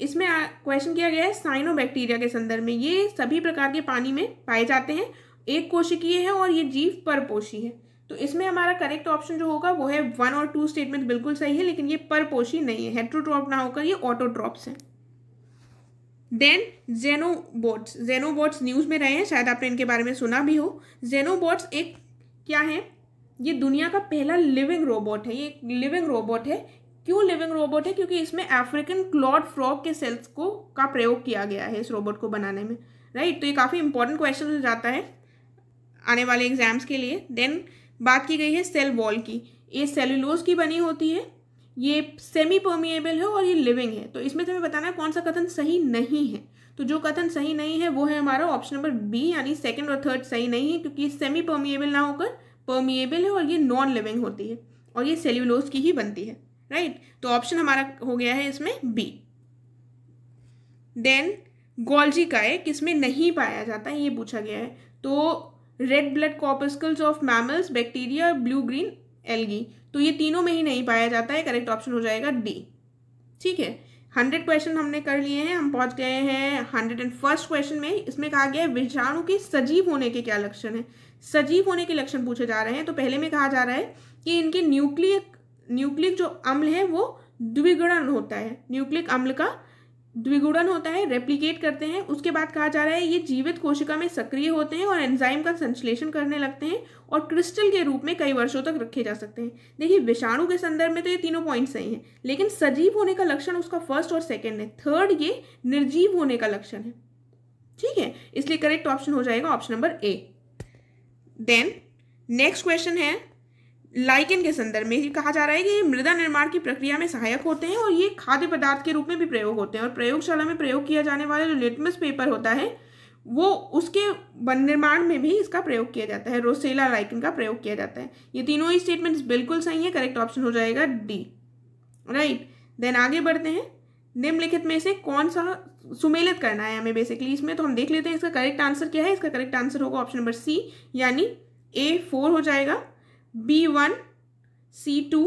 इसमें क्वेश्चन किया गया है साइनो बैक्टीरिया के संदर्भ में ये सभी प्रकार के पानी में पाए जाते हैं एक कोशिकीय है और ये जीव परपोषी है तो इसमें हमारा करेक्ट ऑप्शन जो होगा वो है वन और टू स्टेटमेंट बिल्कुल सही है लेकिन ये परपोषी नहीं है हेट्रोट्रॉप ना होकर ये ऑटोट्रॉप्स हैं देन जेनोबोट्स जेनोबोट्स न्यूज़ में रहे हैं शायद आपने इनके बारे में सुना भी हो जेनोबोट्स एक क्या है ये दुनिया का पहला लिविंग रोबोट है ये एक लिविंग रोबोट है क्यों लिविंग रोबोट है क्योंकि इसमें अफ्रीकन क्लॉड फ्रॉक के सेल्स को का प्रयोग किया गया है इस रोबोट को बनाने में राइट right? तो ये काफ़ी इंपॉर्टेंट क्वेश्चन हो जाता है आने वाले एग्ज़ाम्स के लिए देन बात की गई है सेल वॉल की ये सेलुलोज की बनी होती है ये सेमी परमिएबल है और ये लिविंग है तो इसमें तुम्हें बताना है कौन सा कथन सही नहीं है तो जो कथन सही नहीं है वो है हमारा ऑप्शन नंबर बी यानी सेकंड और थर्ड सही नहीं है क्योंकि सेमी परमिएबल ना होकर परमिएबल है और ये नॉन लिविंग होती है और ये सेल्यूलोज की ही बनती है राइट तो ऑप्शन हमारा हो गया है इसमें बी देन गोल्जी का किसमें नहीं पाया जाता है ये पूछा गया है तो red blood corpuscles of mammals bacteria blue green algae तो ये तीनों में ही नहीं पाया जाता है करेक्ट ऑप्शन हो जाएगा डी ठीक है हंड्रेड क्वेश्चन हमने कर लिए हैं हम पहुंच गए हैं हंड्रेड एंड फर्स्ट क्वेश्चन में इसमें कहा गया है विषाणु के सजीव होने के क्या लक्षण हैं सजीव होने के लक्षण पूछे जा रहे हैं तो पहले में कहा जा रहा है कि इनके न्यूक्लियक न्यूक्लिक जो अम्ल है वो द्विगुणन होता है न्यूक्लिक अम्ल का द्विगुणन होता है रेप्लीकेट करते हैं उसके बाद कहा जा रहा है ये जीवित कोशिका में सक्रिय होते हैं और एंजाइम का संश्लेषण करने लगते हैं और क्रिस्टल के रूप में कई वर्षों तक रखे जा सकते हैं देखिए विषाणु के संदर्भ में तो ये तीनों पॉइंट सही हैं लेकिन सजीव होने का लक्षण उसका फर्स्ट और सेकेंड है थर्ड ये निर्जीव होने का लक्षण है ठीक है इसलिए करेक्ट ऑप्शन हो जाएगा option number A then next question है लाइकेन के संदर्भ में ही कहा जा रहा है कि ये मृदा निर्माण की प्रक्रिया में सहायक होते हैं और ये खाद्य पदार्थ के रूप में भी प्रयोग होते हैं और प्रयोगशाला में प्रयोग किया जाने वाला जो लिटमस पेपर होता है वो उसके वन निर्माण में भी इसका प्रयोग किया जाता है रोसेला लाइकिन का प्रयोग किया जाता है ये तीनों ही स्टेटमेंट्स बिल्कुल सही है करेक्ट ऑप्शन हो जाएगा डी राइट देन आगे बढ़ते हैं निम्नलिखित में से कौन सा सुमेलित करना है हमें बेसिकली इसमें तो हम देख लेते हैं इसका करेक्ट आंसर क्या है इसका करेक्ट आंसर होगा ऑप्शन नंबर सी यानी ए फोर हो जाएगा B1, C2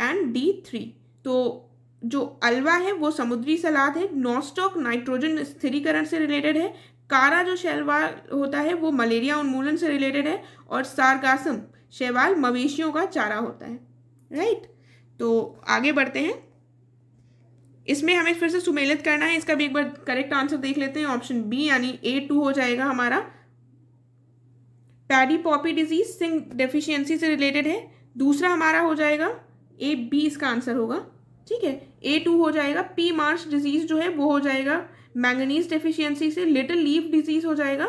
एंड D3 तो जो अलवा है वो समुद्री सलाद है नॉस्टॉक नाइट्रोजन स्थिरीकरण से रिलेटेड है कारा जो शैलवाल होता है वो मलेरिया उन्मूलन से रिलेटेड है और सारगासम शैवाल मवेशियों का चारा होता है राइट तो आगे बढ़ते हैं इसमें हमें फिर से सुमेलित करना है इसका भी एक बार करेक्ट आंसर देख लेते हैं ऑप्शन बी यानी ए टू हो जाएगा हमारा paddy poppy disease zinc deficiency से रिलेटेड है दूसरा हमारा हो जाएगा ए बी इसका आंसर होगा ठीक है ए टू हो जाएगा पी मार्श डिजीज जो है वो हो जाएगा मैंगनीज डेफिशियंसी से लिटिल लीव डिजीज हो जाएगा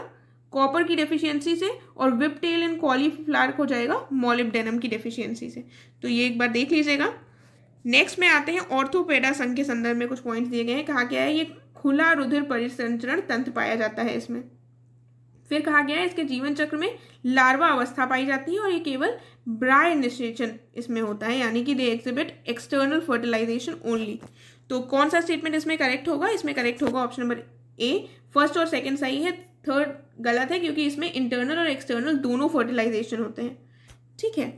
कॉपर की डेफिशियंसी से और विप टेल एंड कॉलीफ्लावर हो जाएगा मोलिबडेनम की डेफिशियंसी से तो ये एक बार देख लीजिएगा नेक्स्ट में आते हैं ऑर्थोपेडा संघ के संदर्भ में कुछ पॉइंट्स दिए गए हैं कहा गया है ये खुला रुधिर परिसंचरण तंत्र पाया जाता है इसमें फिर कहा गया है इसके जीवन चक्र में लार्वा अवस्था पाई जाती है और ये केवल ब्राय इनिशिएशन इसमें होता है यानी कि they exhibit external fertilisation only तो कौन सा स्टेटमेंट इसमें करेक्ट होगा इसमें करेक्ट होगा ऑप्शन नंबर ए फर्स्ट और सेकेंड सही है थर्ड गलत है क्योंकि इसमें इंटरनल और एक्सटर्नल दोनों फर्टिलाइजेशन होते हैं ठीक है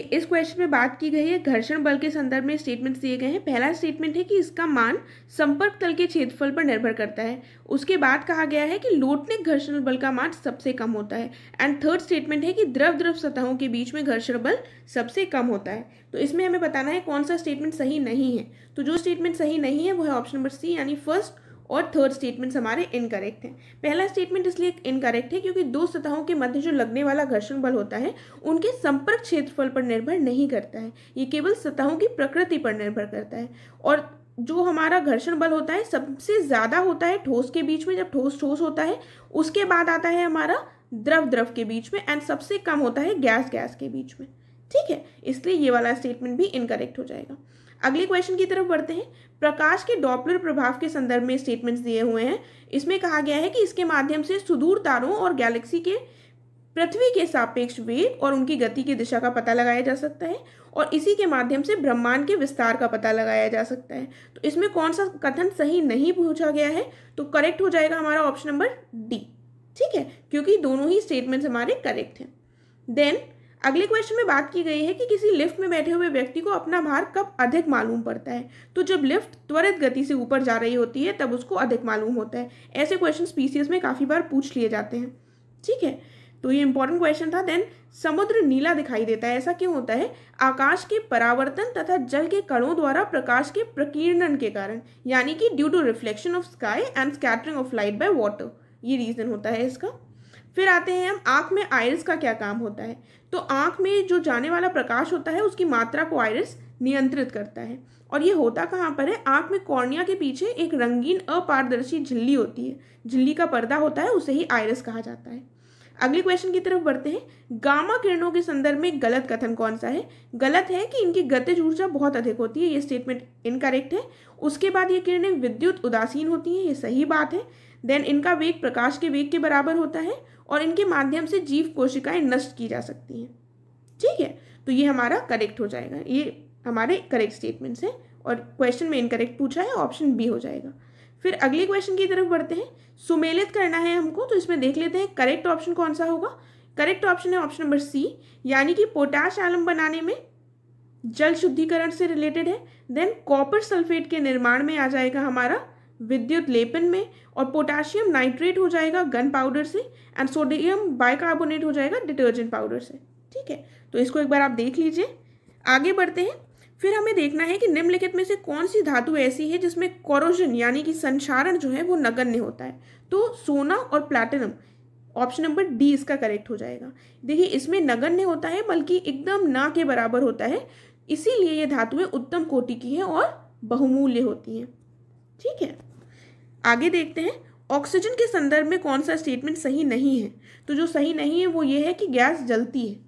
इस क्वेश्चन में बात की गई है घर्षण बल के संदर्भ में स्टेटमेंट दिए गए हैं पहला स्टेटमेंट है कि इसका मान संपर्क तल के क्षेत्रफल पर निर्भर करता है उसके बाद कहा गया है कि लोटने घर्षण बल का मान सबसे कम होता है एंड थर्ड स्टेटमेंट है कि द्रव द्रव सतहों के बीच में घर्षण बल सबसे कम होता है तो इसमें हमें बताना है कौन सा स्टेटमेंट सही नहीं है तो जो स्टेटमेंट सही नहीं है वो है ऑप्शन नंबर सी यानी फर्स्ट और थर्ड स्टेटमेंट्स हमारे इनकरेक्ट हैं पहला स्टेटमेंट इसलिए इनकरेक्ट है क्योंकि दो सतहों के मध्य जो लगने वाला घर्षण बल होता है उनके संपर्क क्षेत्रफल पर निर्भर नहीं करता है ये केवल सतहों की प्रकृति पर निर्भर करता है और जो हमारा घर्षण बल होता है सबसे ज़्यादा होता है ठोस के बीच में जब ठोस ठोस होता है उसके बाद आता है हमारा द्रव द्रव के बीच में एंड सबसे कम होता है गैस गैस के बीच में ठीक है इसलिए ये वाला स्टेटमेंट भी इनकरेक्ट हो जाएगा अगले क्वेश्चन की तरफ बढ़ते हैं प्रकाश के डॉपलर प्रभाव के संदर्भ में स्टेटमेंट्स दिए हुए हैं इसमें कहा गया है कि इसके माध्यम से सुदूर तारों और गैलेक्सी के पृथ्वी के सापेक्ष वेग और उनकी गति की दिशा का पता लगाया जा सकता है और इसी के माध्यम से ब्रह्मांड के विस्तार का पता लगाया जा सकता है तो इसमें कौन सा कथन सही नहीं पूछा गया है तो करेक्ट हो जाएगा हमारा ऑप्शन नंबर डी ठीक है क्योंकि दोनों ही स्टेटमेंट्स हमारे करेक्ट हैं देन अगले क्वेश्चन में बात की गई है कि किसी लिफ्ट में बैठे हुए व्यक्ति को अपना भार कब अधिक मालूम पड़ता है तो जब लिफ्ट त्वरित गति से ऊपर जा रही होती है तब उसको अधिक मालूम होता है ऐसे क्वेश्चन पीसीएस में काफ़ी बार पूछ लिए जाते हैं ठीक है तो ये इंपॉर्टेंट क्वेश्चन था देन समुद्र नीला दिखाई देता है ऐसा क्यों होता है आकाश के परावर्तन तथा जल के कणों द्वारा प्रकाश के प्रकीर्णन के कारण यानी कि due to reflection of sky and scattering of light by water ये रीज़न होता है इसका फिर आते हैं हम आँख में आयर्स का क्या काम होता है तो आँख में जो जाने वाला प्रकाश होता है उसकी मात्रा को आयरस नियंत्रित करता है और ये होता कहाँ पर है आँख में कॉर्निया के पीछे एक रंगीन अपारदर्शी झिल्ली होती है झिल्ली का पर्दा होता है उसे ही आयरस कहा जाता है अगले क्वेश्चन की तरफ बढ़ते हैं गामा किरणों के संदर्भ में गलत कथन कौन सा है गलत है कि इनकी गतिज ऊर्जा बहुत अधिक होती है ये स्टेटमेंट इनकरेक्ट है उसके बाद ये किरणें विद्युत उदासीन होती हैं ये सही बात है देन इनका वेग प्रकाश के वेग के बराबर होता है और इनके माध्यम से जीव कोशिकाएं नष्ट की जा सकती हैं ठीक है तो ये हमारा करेक्ट हो जाएगा ये हमारे करेक्ट स्टेटमेंट्स हैं और क्वेश्चन में इनकरेक्ट पूछा है ऑप्शन बी हो जाएगा फिर अगले क्वेश्चन की तरफ बढ़ते हैं सुमेलित करना है हमको तो इसमें देख लेते हैं करेक्ट ऑप्शन कौन सा होगा करेक्ट ऑप्शन है ऑप्शन नंबर सी यानी कि पोटाश आलम बनाने में जल शुद्धिकरण से रिलेटेड है देन कॉपर सल्फेट के निर्माण में आ जाएगा हमारा विद्युत लेपन में और पोटाशियम नाइट्रेट हो जाएगा गन पाउडर से एंड सोडियम बाइकार्बोनेट हो जाएगा डिटर्जेंट पाउडर से ठीक है तो इसको एक बार आप देख लीजिए आगे बढ़ते हैं फिर हमें देखना है कि निम्नलिखित में से कौन सी धातु ऐसी है जिसमें कोरोजन यानी कि संसारण जो है वो नगण्य होता है तो सोना और प्लैटिनम ऑप्शन नंबर डी इसका करेक्ट हो जाएगा देखिए इसमें नगण्य होता है बल्कि एकदम ना के बराबर होता है इसीलिए ये धातुएं उत्तम कोटि की हैं और बहुमूल्य होती हैं ठीक है आगे देखते हैं ऑक्सीजन के संदर्भ में कौन सा स्टेटमेंट सही नहीं है तो जो सही नहीं है वो ये है कि गैस जलती है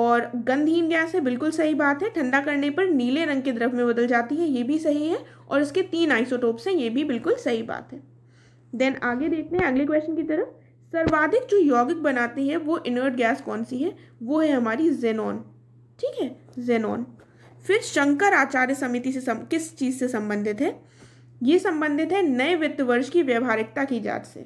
और गंधहीन गैस है बिल्कुल सही बात है ठंडा करने पर नीले रंग के द्रव में बदल जाती है ये भी सही है और इसके तीन आइसोटोप्स हैं ये भी बिल्कुल सही बात है देन आगे देखते हैं अगले क्वेश्चन की तरफ सर्वाधिक जो यौगिक बनाती है वो इनर्ट गैस कौन सी है वो है हमारी जेनॉन ठीक है जेनॉन फिर शंकर आचार्य समिति से सम, किस चीज़ से संबंधित है ये संबंधित है नए वित्त वर्ष की व्यवहारिकता की जांच से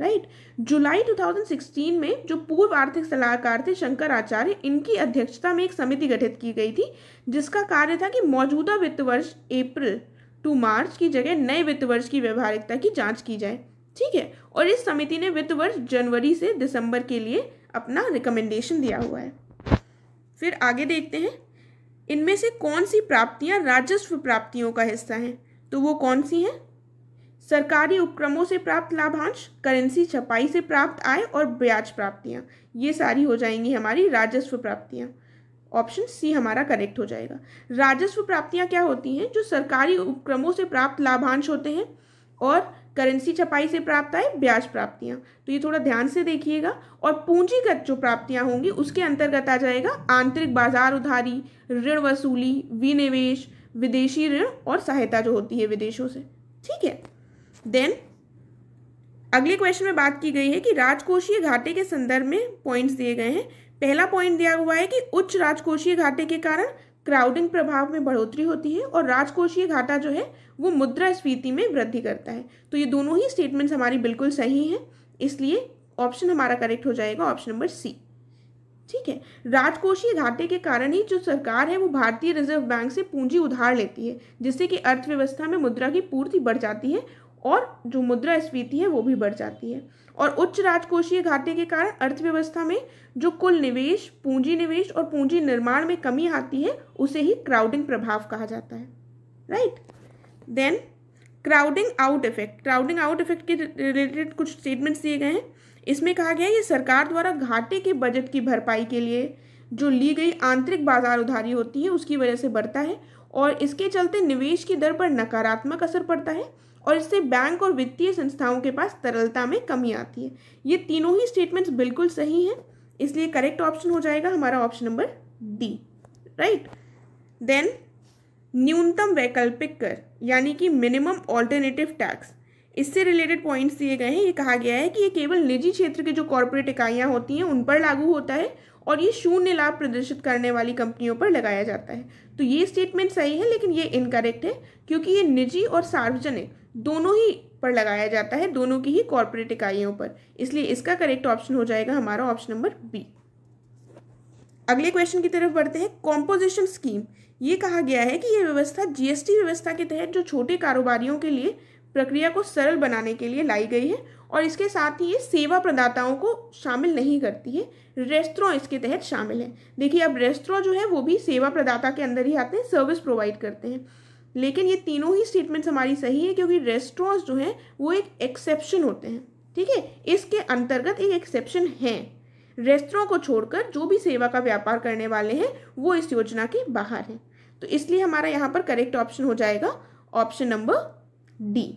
राइट जुलाई 2016 में जो पूर्व आर्थिक सलाहकार थे शंकर आचार्य इनकी अध्यक्षता में एक समिति गठित की गई थी जिसका कार्य था कि मौजूदा वित्त वर्ष अप्रैल टू मार्च की जगह नए वित्त वर्ष की व्यवहारिकता की जांच की जाए ठीक है और इस समिति ने वित्त वर्ष जनवरी से दिसंबर के लिए अपना रिकमेंडेशन दिया हुआ है फिर आगे देखते हैं इनमें से कौन सी प्राप्तियां राजस्व प्राप्तियों का हिस्सा हैं तो वो कौन सी हैं सरकारी उपक्रमों से प्राप्त लाभांश करेंसी छपाई से प्राप्त आय और ब्याज प्राप्तियाँ ये सारी हो जाएंगी हमारी राजस्व प्राप्तियाँ ऑप्शन सी हमारा करेक्ट हो जाएगा राजस्व प्राप्तियाँ क्या होती हैं जो सरकारी उपक्रमों से प्राप्त लाभांश होते हैं और करेंसी छपाई से प्राप्त आए ब्याज प्राप्तियाँ तो ये थोड़ा ध्यान से देखिएगा और पूंजीगत जो प्राप्तियाँ होंगी उसके अंतर्गत आ जाएगा आंतरिक बाजार उधारी ऋण वसूली विनिवेश विदेशी ऋण और सहायता जो होती है विदेशों से ठीक है देन अगले क्वेश्चन में बात की गई है कि राजकोषीय घाटे के संदर्भ में पॉइंट्स दिए गए हैं पहला पॉइंट दिया हुआ है कि उच्च राजकोषीय घाटे के कारण क्राउडिंग प्रभाव में बढ़ोतरी होती है और राजकोषीय घाटा जो है वो मुद्रा स्फीति में वृद्धि करता है तो ये दोनों ही स्टेटमेंट्स हमारी बिल्कुल सही हैं इसलिए ऑप्शन हमारा करेक्ट हो जाएगा ऑप्शन नंबर सी ठीक है राजकोषीय घाटे के कारण ही जो सरकार है वो भारतीय रिजर्व बैंक से पूंजी उधार लेती है जिससे कि अर्थव्यवस्था में मुद्रा की पूर्ति बढ़ जाती है और जो मुद्रा स्फीति है वो भी बढ़ जाती है और उच्च राजकोषीय घाटे के कारण अर्थव्यवस्था में जो कुल निवेश पूंजी निवेश और पूंजी निर्माण में कमी आती है उसे ही क्राउडिंग प्रभाव कहा जाता है right then crowding out effect crowding out effect के रिलेटेड कुछ स्टेटमेंट्स दिए गए हैं इसमें कहा गया ये सरकार द्वारा घाटे के बजट की भरपाई के लिए जो ली गई आंतरिक बाजार उधारी होती है उसकी वजह से बढ़ता है और इसके चलते निवेश की दर पर नकारात्मक असर पड़ता है और इससे बैंक और वित्तीय संस्थाओं के पास तरलता में कमी आती है ये तीनों ही स्टेटमेंट्स बिल्कुल सही हैं इसलिए करेक्ट ऑप्शन हो जाएगा हमारा option number D right then न्यूनतम वैकल्पिक कर यानी कि मिनिमम ऑल्टरनेटिव टैक्स इससे रिलेटेड पॉइंट्स दिए गए हैं ये कहा गया है कि ये केवल निजी क्षेत्र के जो कॉरपोरेट इकाइयाँ होती हैं उन पर लागू होता है और ये शून्य लाभ प्रदर्शित करने वाली कंपनियों पर लगाया जाता है तो ये स्टेटमेंट सही है लेकिन ये इनकरेक्ट है क्योंकि ये निजी और सार्वजनिक दोनों ही पर लगाया जाता है दोनों की ही कॉरपोरेट इकाइयों पर इसलिए इसका करेक्ट ऑप्शन हो जाएगा हमारा ऑप्शन नंबर बी अगले क्वेश्चन की तरफ बढ़ते हैं कॉम्पोजिशन स्कीम ये कहा गया है कि ये व्यवस्था जीएसटी व्यवस्था के तहत जो छोटे कारोबारियों के लिए प्रक्रिया को सरल बनाने के लिए लाई गई है और इसके साथ ही ये सेवा प्रदाताओं को शामिल नहीं करती है रेस्तरा इसके तहत शामिल है देखिए अब रेस्तरा जो है वो भी सेवा प्रदाता के अंदर ही आते हैं सर्विस प्रोवाइड करते हैं लेकिन ये तीनों ही स्टेटमेंट्स हमारी सही है क्योंकि रेस्टोरेंट्स जो हैं वो एक एक्सेप्शन होते हैं ठीक है इसके अंतर्गत एक एक्सेप्शन है रेस्तरा को छोड़कर जो भी सेवा का व्यापार करने वाले हैं वो इस योजना के बाहर हैं तो इसलिए हमारा यहाँ पर करेक्ट ऑप्शन हो जाएगा ऑप्शन नंबर डी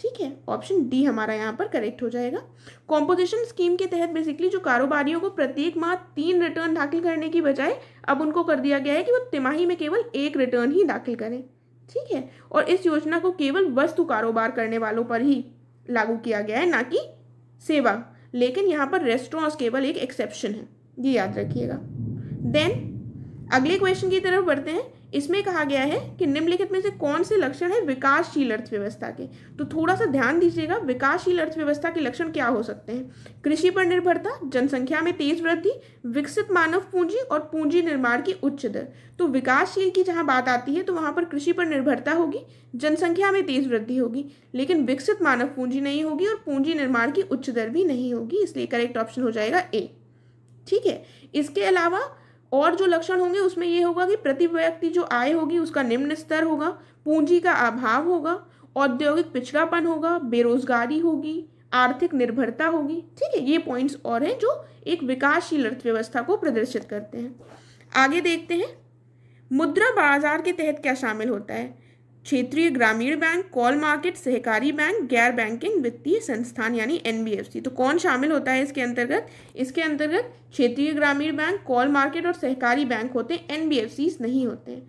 ठीक है ऑप्शन डी हमारा यहाँ पर करेक्ट हो जाएगा कॉम्पोजिशन स्कीम के तहत बेसिकली जो कारोबारियों को प्रत्येक माह तीन रिटर्न दाखिल करने की बजाय अब उनको कर दिया गया है कि वो तिमाही में केवल एक रिटर्न ही दाखिल करें ठीक है और इस योजना को केवल वस्तु कारोबार करने वालों पर ही लागू किया गया है ना कि सेवा लेकिन यहाँ पर रेस्टोरेंट्स केवल एक एक्सेप्शन है ये याद रखिएगा देन अगले क्वेश्चन की तरफ बढ़ते हैं इसमें कहा गया है कि निम्नलिखित में से कौन से लक्षण है विकासशील अर्थव्यवस्था के तो थोड़ा सा ध्यान दीजिएगा विकासशील अर्थव्यवस्था के लक्षण क्या हो सकते हैं कृषि पर निर्भरता जनसंख्या में तेज वृद्धि विकसित मानव पूंजी और पूंजी निर्माण की उच्च दर तो विकासशील की जहाँ बात आती है तो वहाँ पर कृषि पर निर्भरता होगी जनसंख्या में तेज वृद्धि होगी लेकिन विकसित मानव पूंजी नहीं होगी और पूंजी निर्माण की उच्च दर भी नहीं होगी इसलिए करेक्ट ऑप्शन हो जाएगा ए ठीक है इसके अलावा और जो लक्षण होंगे उसमें ये होगा कि प्रति व्यक्ति जो आय होगी उसका निम्न स्तर होगा पूंजी का अभाव होगा औद्योगिक पिछड़ापन होगा बेरोजगारी होगी आर्थिक निर्भरता होगी ठीक है ये पॉइंट्स और हैं जो एक विकासशील अर्थव्यवस्था को प्रदर्शित करते हैं आगे देखते हैं मुद्रा बाजार के तहत क्या शामिल होता है क्षेत्रीय ग्रामीण बैंक कॉल मार्केट सहकारी बैंक गैर बैंकिंग वित्तीय संस्थान यानी एनबीएफसी तो कौन शामिल होता है इसके अंतर्गत इसके अंतर्गत क्षेत्रीय ग्रामीण बैंक कॉल मार्केट और सहकारी बैंक होते हैं एनबीएफसी नहीं होते हैं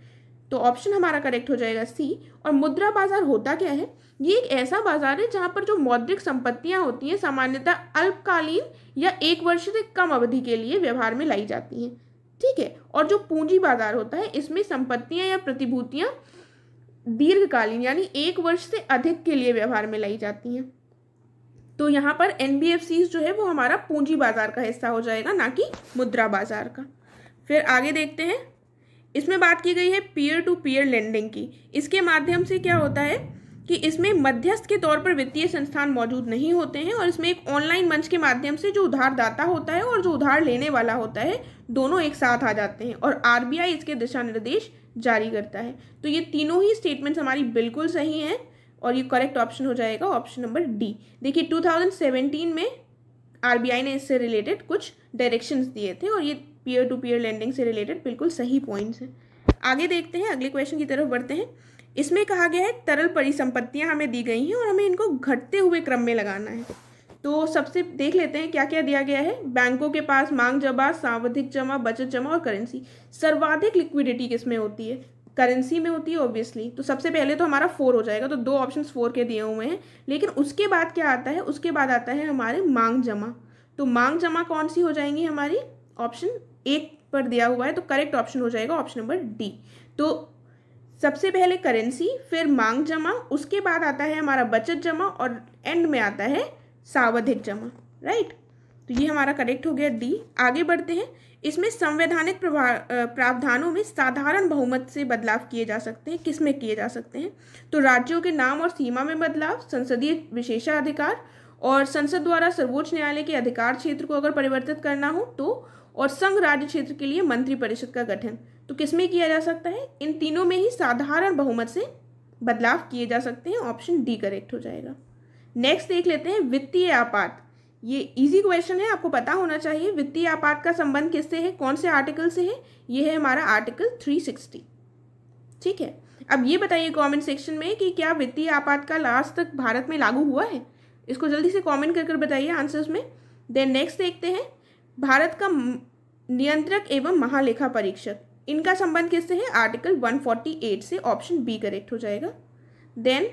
तो ऑप्शन हमारा करेक्ट हो जाएगा सी और मुद्रा बाजार होता क्या है ये एक ऐसा बाजार है जहाँ पर जो मौद्रिक संपत्तियाँ होती हैं सामान्यतः अल्पकालीन या एक वर्ष से कम अवधि के लिए व्यवहार में लाई जाती हैं ठीक है और जो पूंजी बाजार होता है इसमें संपत्तियाँ या प्रतिभूतियाँ दीर्घकालीन यानी एक वर्ष से अधिक के लिए व्यवहार में लाई जाती हैं तो यहाँ पर एन जो है वो हमारा पूंजी बाजार का हिस्सा हो जाएगा ना कि मुद्रा बाजार का फिर आगे देखते हैं इसमें बात की गई है पीयर टू पीयर लेंडिंग की इसके माध्यम से क्या होता है कि इसमें मध्यस्थ के तौर पर वित्तीय संस्थान मौजूद नहीं होते हैं और इसमें एक ऑनलाइन मंच के माध्यम से जो उधारदाता होता है और जो उधार लेने वाला होता है दोनों एक साथ आ जाते हैं और आरबीआई इसके दिशा निर्देश जारी करता है तो ये तीनों ही स्टेटमेंट्स हमारी बिल्कुल सही हैं और ये करेक्ट ऑप्शन हो जाएगा ऑप्शन नंबर डी देखिए 2017 में आरबीआई ने इससे रिलेटेड कुछ डायरेक्शंस दिए थे और ये पीयर टू पीयर लैंडिंग से रिलेटेड बिल्कुल सही पॉइंट्स हैं आगे देखते हैं अगले क्वेश्चन की तरफ बढ़ते हैं इसमें कहा गया है तरल परिसंपत्तियां हमें दी गई हैं और हमें इनको घटते हुए क्रम में लगाना है तो सबसे देख लेते हैं क्या क्या दिया गया है बैंकों के पास मांग जमा सावधिक जमा बचत जमा और करेंसी सर्वाधिक लिक्विडिटी किस में होती है करेंसी में होती है ऑब्वियसली तो सबसे पहले तो हमारा फोर हो जाएगा तो दो ऑप्शन फोर के दिए हुए हैं लेकिन उसके बाद क्या आता है उसके बाद आता है हमारे मांग जमा तो मांग जमा कौन सी हो जाएंगी हमारी ऑप्शन एक पर दिया हुआ है तो करेक्ट ऑप्शन हो जाएगा ऑप्शन नंबर डी तो सबसे पहले करेंसी फिर मांग जमा उसके बाद आता है हमारा बचत जमा और एंड में आता है सावधिक जमा राइट तो ये हमारा करेक्ट हो गया डी आगे बढ़ते हैं इसमें संवैधानिक प्रावधानों में साधारण बहुमत से बदलाव किए जा सकते हैं किस में किए जा सकते हैं तो राज्यों के नाम और सीमा में बदलाव संसदीय विशेषाधिकार और संसद द्वारा सर्वोच्च न्यायालय के अधिकार क्षेत्र को अगर परिवर्तित करना हो तो और संघ राज्य क्षेत्र के लिए मंत्रिपरिषद का गठन तो किसमें किया जा सकता है इन तीनों में ही साधारण बहुमत से बदलाव किए जा सकते हैं ऑप्शन डी करेक्ट हो जाएगा नेक्स्ट देख लेते हैं वित्तीय आपात ये इजी क्वेश्चन है आपको पता होना चाहिए वित्तीय आपात का संबंध किससे है कौन से आर्टिकल से है ये है हमारा आर्टिकल थ्री सिक्सटी ठीक है अब ये बताइए कमेंट सेक्शन में कि क्या वित्तीय आपात का लास्ट तक भारत में लागू हुआ है इसको जल्दी से कमेंट कर कर बताइए आंसर्स में देन नेक्स्ट देखते हैं भारत का नियंत्रक एवं महालेखा परीक्षक इनका संबंध किससे है आर्टिकल वन से ऑप्शन बी करेक्ट हो जाएगा देन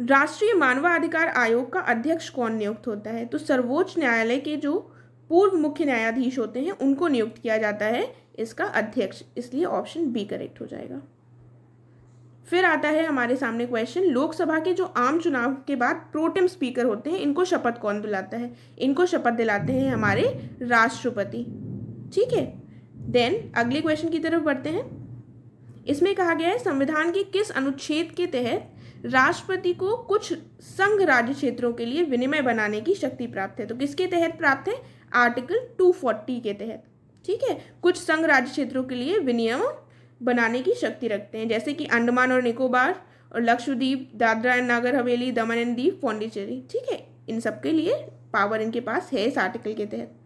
राष्ट्रीय मानवाधिकार आयोग का अध्यक्ष कौन नियुक्त होता है तो सर्वोच्च न्यायालय के जो पूर्व मुख्य न्यायाधीश होते हैं उनको नियुक्त किया जाता है इसका अध्यक्ष इसलिए ऑप्शन बी करेक्ट हो जाएगा फिर आता है हमारे सामने क्वेश्चन लोकसभा के जो आम चुनाव के बाद प्रोटेम स्पीकर होते हैं इनको शपथ कौन दिलाता है इनको शपथ दिलाते हैं हमारे राष्ट्रपति ठीक है देन अगले क्वेश्चन की तरफ बढ़ते हैं इसमें कहा गया है संविधान के किस अनुच्छेद के तहत राष्ट्रपति को कुछ संघ राज्य क्षेत्रों के लिए विनिमय बनाने की शक्ति प्राप्त है तो किसके तहत प्राप्त है आर्टिकल 240 के तहत ठीक है कुछ संघ राज्य क्षेत्रों के लिए विनियम बनाने की शक्ति रखते हैं जैसे कि अंडमान और निकोबार और लक्षद्वीप दादरा एंड नागर हवेली दमन एंड दीप पौंडीचेरी ठीक है इन सब के लिए पावर इनके पास है इस आर्टिकल के तहत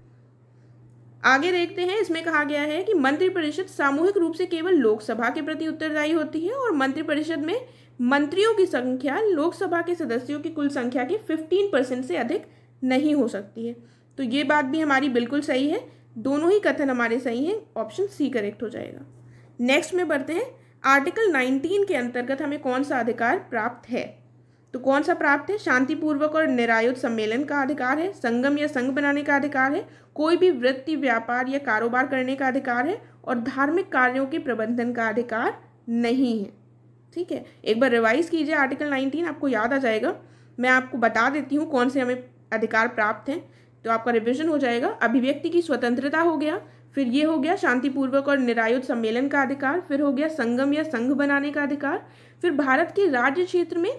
आगे देखते हैं इसमें कहा गया है कि मंत्रिपरिषद सामूहिक रूप से केवल लोकसभा के प्रति उत्तरदायी होती है और मंत्रिपरिषद में मंत्रियों की संख्या लोकसभा के सदस्यों की कुल संख्या के फिफ्टीन परसेंट से अधिक नहीं हो सकती है तो ये बात भी हमारी बिल्कुल सही है दोनों ही कथन हमारे सही हैं ऑप्शन सी करेक्ट हो जाएगा नेक्स्ट में बढ़ते हैं आर्टिकल 19 के अंतर्गत हमें कौन सा अधिकार प्राप्त है तो कौन सा प्राप्त है शांतिपूर्वक और निरायुध सम्मेलन का अधिकार है संगम या संघ बनाने का अधिकार है कोई भी वृत्ति व्यापार या कारोबार करने का अधिकार है और धार्मिक कार्यों के प्रबंधन का अधिकार नहीं है ठीक है एक बार रिवाइज़ कीजिए आर्टिकल नाइनटीन आपको याद आ जाएगा मैं आपको बता देती हूँ कौन से हमें अधिकार प्राप्त हैं तो आपका रिविजन हो जाएगा अभिव्यक्ति की स्वतंत्रता हो गया फिर ये हो गया शांतिपूर्वक और निरायुध सम्मेलन का अधिकार फिर हो गया संगम या संघ बनाने का अधिकार फिर भारत के राज्य क्षेत्र में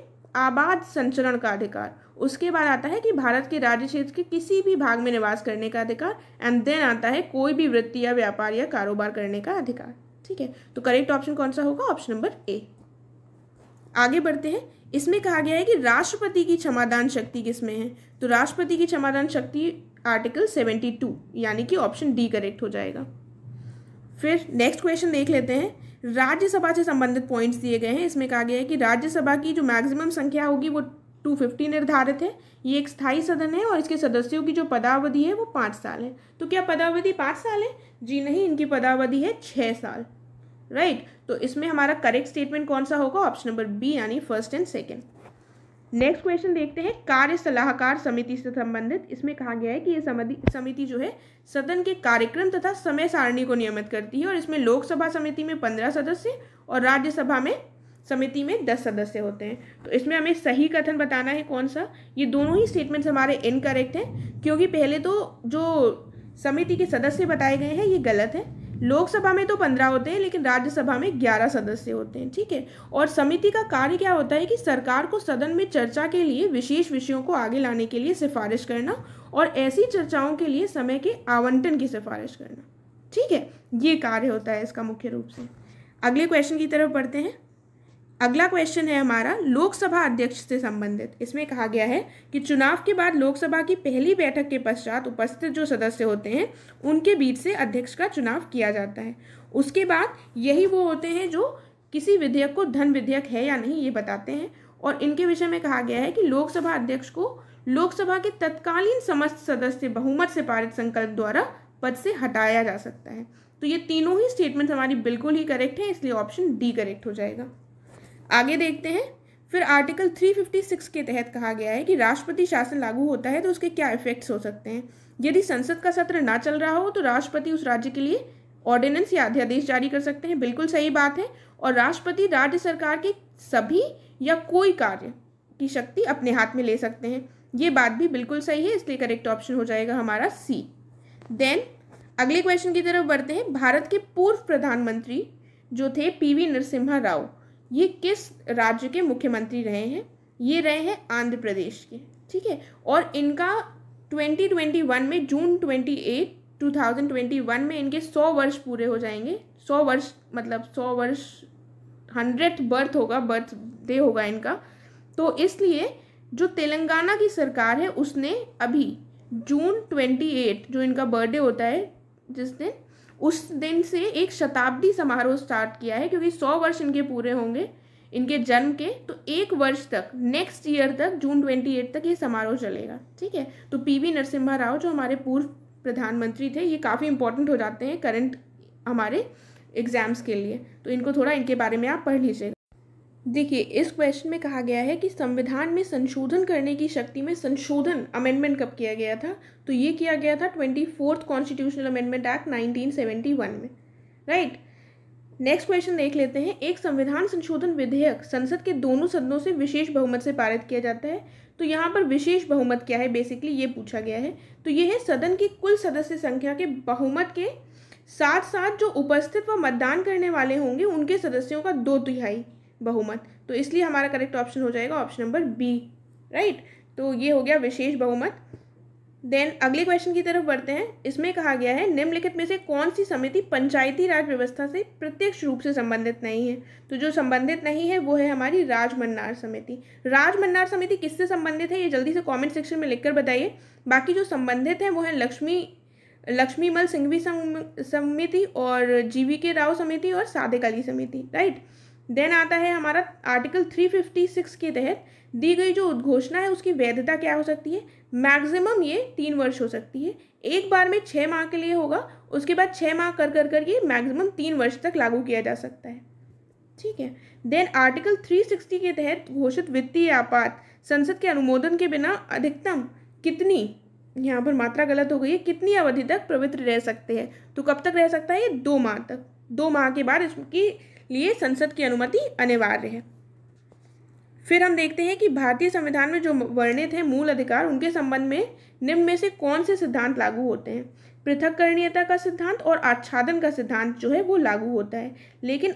आबाद संचरण का अधिकार उसके बाद आता है कि भारत के राज्य क्षेत्र के किसी भी भाग में निवास करने का अधिकार एंड देन आता है कोई भी वृत्ति या व्यापार या कारोबार करने का अधिकार ठीक है तो करेक्ट ऑप्शन कौन सा होगा ऑप्शन नंबर ए आगे बढ़ते हैं इसमें कहा गया है कि राष्ट्रपति की क्षमादान शक्ति किसमें है तो राष्ट्रपति की क्षमादान शक्ति आर्टिकल सेवेंटी टू यानी कि ऑप्शन डी करेक्ट हो जाएगा फिर नेक्स्ट क्वेश्चन देख लेते हैं राज्यसभा से संबंधित पॉइंट्स दिए गए हैं इसमें कहा गया है कि राज्यसभा की जो मैक्सिमम संख्या होगी वो टू फिफ्टी निर्धारित है ये एक स्थायी सदन है और इसके सदस्यों की जो पदावधि है वो पाँच साल है तो क्या पदावधि पाँच साल है जी नहीं इनकी पदावधि है छः साल राइट right? तो इसमें हमारा करेक्ट स्टेटमेंट कौन सा होगा ऑप्शन नंबर बी यानी first and second next question देखते हैं कार्य सलाहकार समिति से संबंधित इसमें कहा गया है कि ये समिति जो है सदन के कार्यक्रम तथा समय सारणी को नियमित करती है और इसमें लोकसभा समिति में पंद्रह सदस्य और राज्यसभा में समिति में दस सदस्य होते हैं तो इसमें हमें सही कथन बताना है कौन सा ये दोनों ही स्टेटमेंट्स हमारे इनकरेक्ट हैं क्योंकि पहले तो जो समिति के सदस्य बताए गए हैं ये गलत है लोकसभा में तो पंद्रह होते हैं लेकिन राज्यसभा में ग्यारह सदस्य होते हैं ठीक है और समिति का कार्य क्या होता है कि सरकार को सदन में चर्चा के लिए विशेष विषयों को आगे लाने के लिए सिफारिश करना और ऐसी चर्चाओं के लिए समय के आवंटन की सिफारिश करना ठीक है ये कार्य होता है इसका मुख्य रूप से अगले क्वेश्चन की तरफ बढ़ते हैं अगला क्वेश्चन है हमारा लोकसभा अध्यक्ष से संबंधित इसमें कहा गया है कि चुनाव के बाद लोकसभा की पहली बैठक के पश्चात उपस्थित जो सदस्य होते हैं उनके बीच से अध्यक्ष का चुनाव किया जाता है उसके बाद यही वो होते हैं जो किसी विधेयक को धन विधेयक है या नहीं ये बताते हैं और इनके विषय में कहा गया है कि लोकसभा अध्यक्ष को लोकसभा के तत्कालीन समस्त सदस्य बहुमत से पारित संकल्प द्वारा पद से हटाया जा सकता है तो ये तीनों ही स्टेटमेंट हमारी बिल्कुल ही करेक्ट है इसलिए ऑप्शन डी करेक्ट हो जाएगा आगे देखते हैं फिर आर्टिकल 356 के तहत कहा गया है कि राष्ट्रपति शासन लागू होता है तो उसके क्या इफेक्ट्स हो सकते हैं यदि संसद का सत्र ना चल रहा हो तो राष्ट्रपति उस राज्य के लिए ऑर्डिनेंस या अध्यादेश जारी कर सकते हैं बिल्कुल सही बात है और राष्ट्रपति राज्य सरकार के सभी या कोई कार्य की शक्ति अपने हाथ में ले सकते हैं ये बात भी बिल्कुल सही है इसलिए करेक्ट ऑप्शन हो जाएगा हमारा सी देन अगले क्वेश्चन की तरफ बढ़ते हैं भारत के पूर्व प्रधानमंत्री जो थे पीवी नरसिम्हा राव ये किस राज्य के मुख्यमंत्री रहे हैं ये रहे हैं आंध्र प्रदेश के ठीक है और इनका 2021 में जून 28 2021 में इनके 100 वर्ष पूरे हो जाएंगे 100 वर्ष मतलब 100 वर्ष हंड्रेड बर्थ होगा बर्थ डे होगा इनका तो इसलिए जो तेलंगाना की सरकार है उसने अभी जून 28 जो इनका बर्थडे होता है जिस दिन उस दिन से एक शताब्दी समारोह स्टार्ट किया है क्योंकि सौ वर्ष इनके पूरे होंगे इनके जन्म के तो एक वर्ष तक नेक्स्ट ईयर तक जून ट्वेंटी एट तक ये समारोह चलेगा ठीक है तो पी वी नरसिम्हा राव जो हमारे पूर्व प्रधानमंत्री थे ये काफ़ी इंपॉर्टेंट हो जाते हैं करंट हमारे एग्जाम्स के लिए तो इनको थोड़ा इनके बारे में आप पढ़ लीजिएगा देखिए इस क्वेश्चन में कहा गया है कि संविधान में संशोधन करने की शक्ति में संशोधन अमेंडमेंट कब किया गया था तो ये किया गया था twenty fourth constitutional amendment act seventy one में राइट नेक्स्ट क्वेश्चन देख लेते हैं एक संविधान संशोधन विधेयक संसद के दोनों सदनों से विशेष बहुमत से पारित किया जाता है तो यहाँ पर विशेष बहुमत क्या है बेसिकली ये पूछा गया है तो ये है सदन की कुल सदस्य संख्या के बहुमत के साथ साथ जो उपस्थित व मतदान करने वाले होंगे उनके सदस्यों का दो तिहाई बहुमत तो इसलिए हमारा करेक्ट ऑप्शन हो जाएगा ऑप्शन नंबर बी राइट तो ये हो गया विशेष बहुमत देन अगले क्वेश्चन की तरफ बढ़ते हैं इसमें कहा गया है निम्नलिखित में से कौन सी समिति पंचायती राज व्यवस्था से प्रत्यक्ष रूप से संबंधित नहीं है तो जो संबंधित नहीं है वो है हमारी राजमन्नार समिति राजमन्नार समिति किससे संबंधित है ये जल्दी से कमेंट सेक्शन में लिखकर बताइए बाकी जो संबंधित हैं वो है लक्ष्मी लक्ष्मीमल सिंघवी समिति और जीवी के राव समिति और सादिक अली समिति राइट देन आता है हमारा आर्टिकल 356 के तहत दी गई जो उद्घोषणा है उसकी वैधता क्या हो सकती है मैक्सिमम ये तीन वर्ष हो सकती है एक बार में छः माह के लिए होगा उसके बाद छः माह कर कर कर ये मैक्सिमम तीन वर्ष तक लागू किया जा सकता है ठीक है देन आर्टिकल 360 के तहत घोषित वित्तीय आपात संसद के अनुमोदन के बिना अधिकतम कितनी यहाँ पर मात्रा गलत हो गई है कितनी अवधि तक पवित्र रह सकते हैं तो कब तक रह सकता है ये दो माह तक दो माह के बाद इसकी लिए संसद की अनुमति अनिवार्य है फिर हम देखते हैं कि भारतीय संविधान में जो वर्णित हैं मूल अधिकार उनके संबंध में निम्न में से कौन से सिद्धांत लागू होते हैं पृथक करणीयता का सिद्धांत और आच्छादन का सिद्धांत जो है वो लागू होता है लेकिन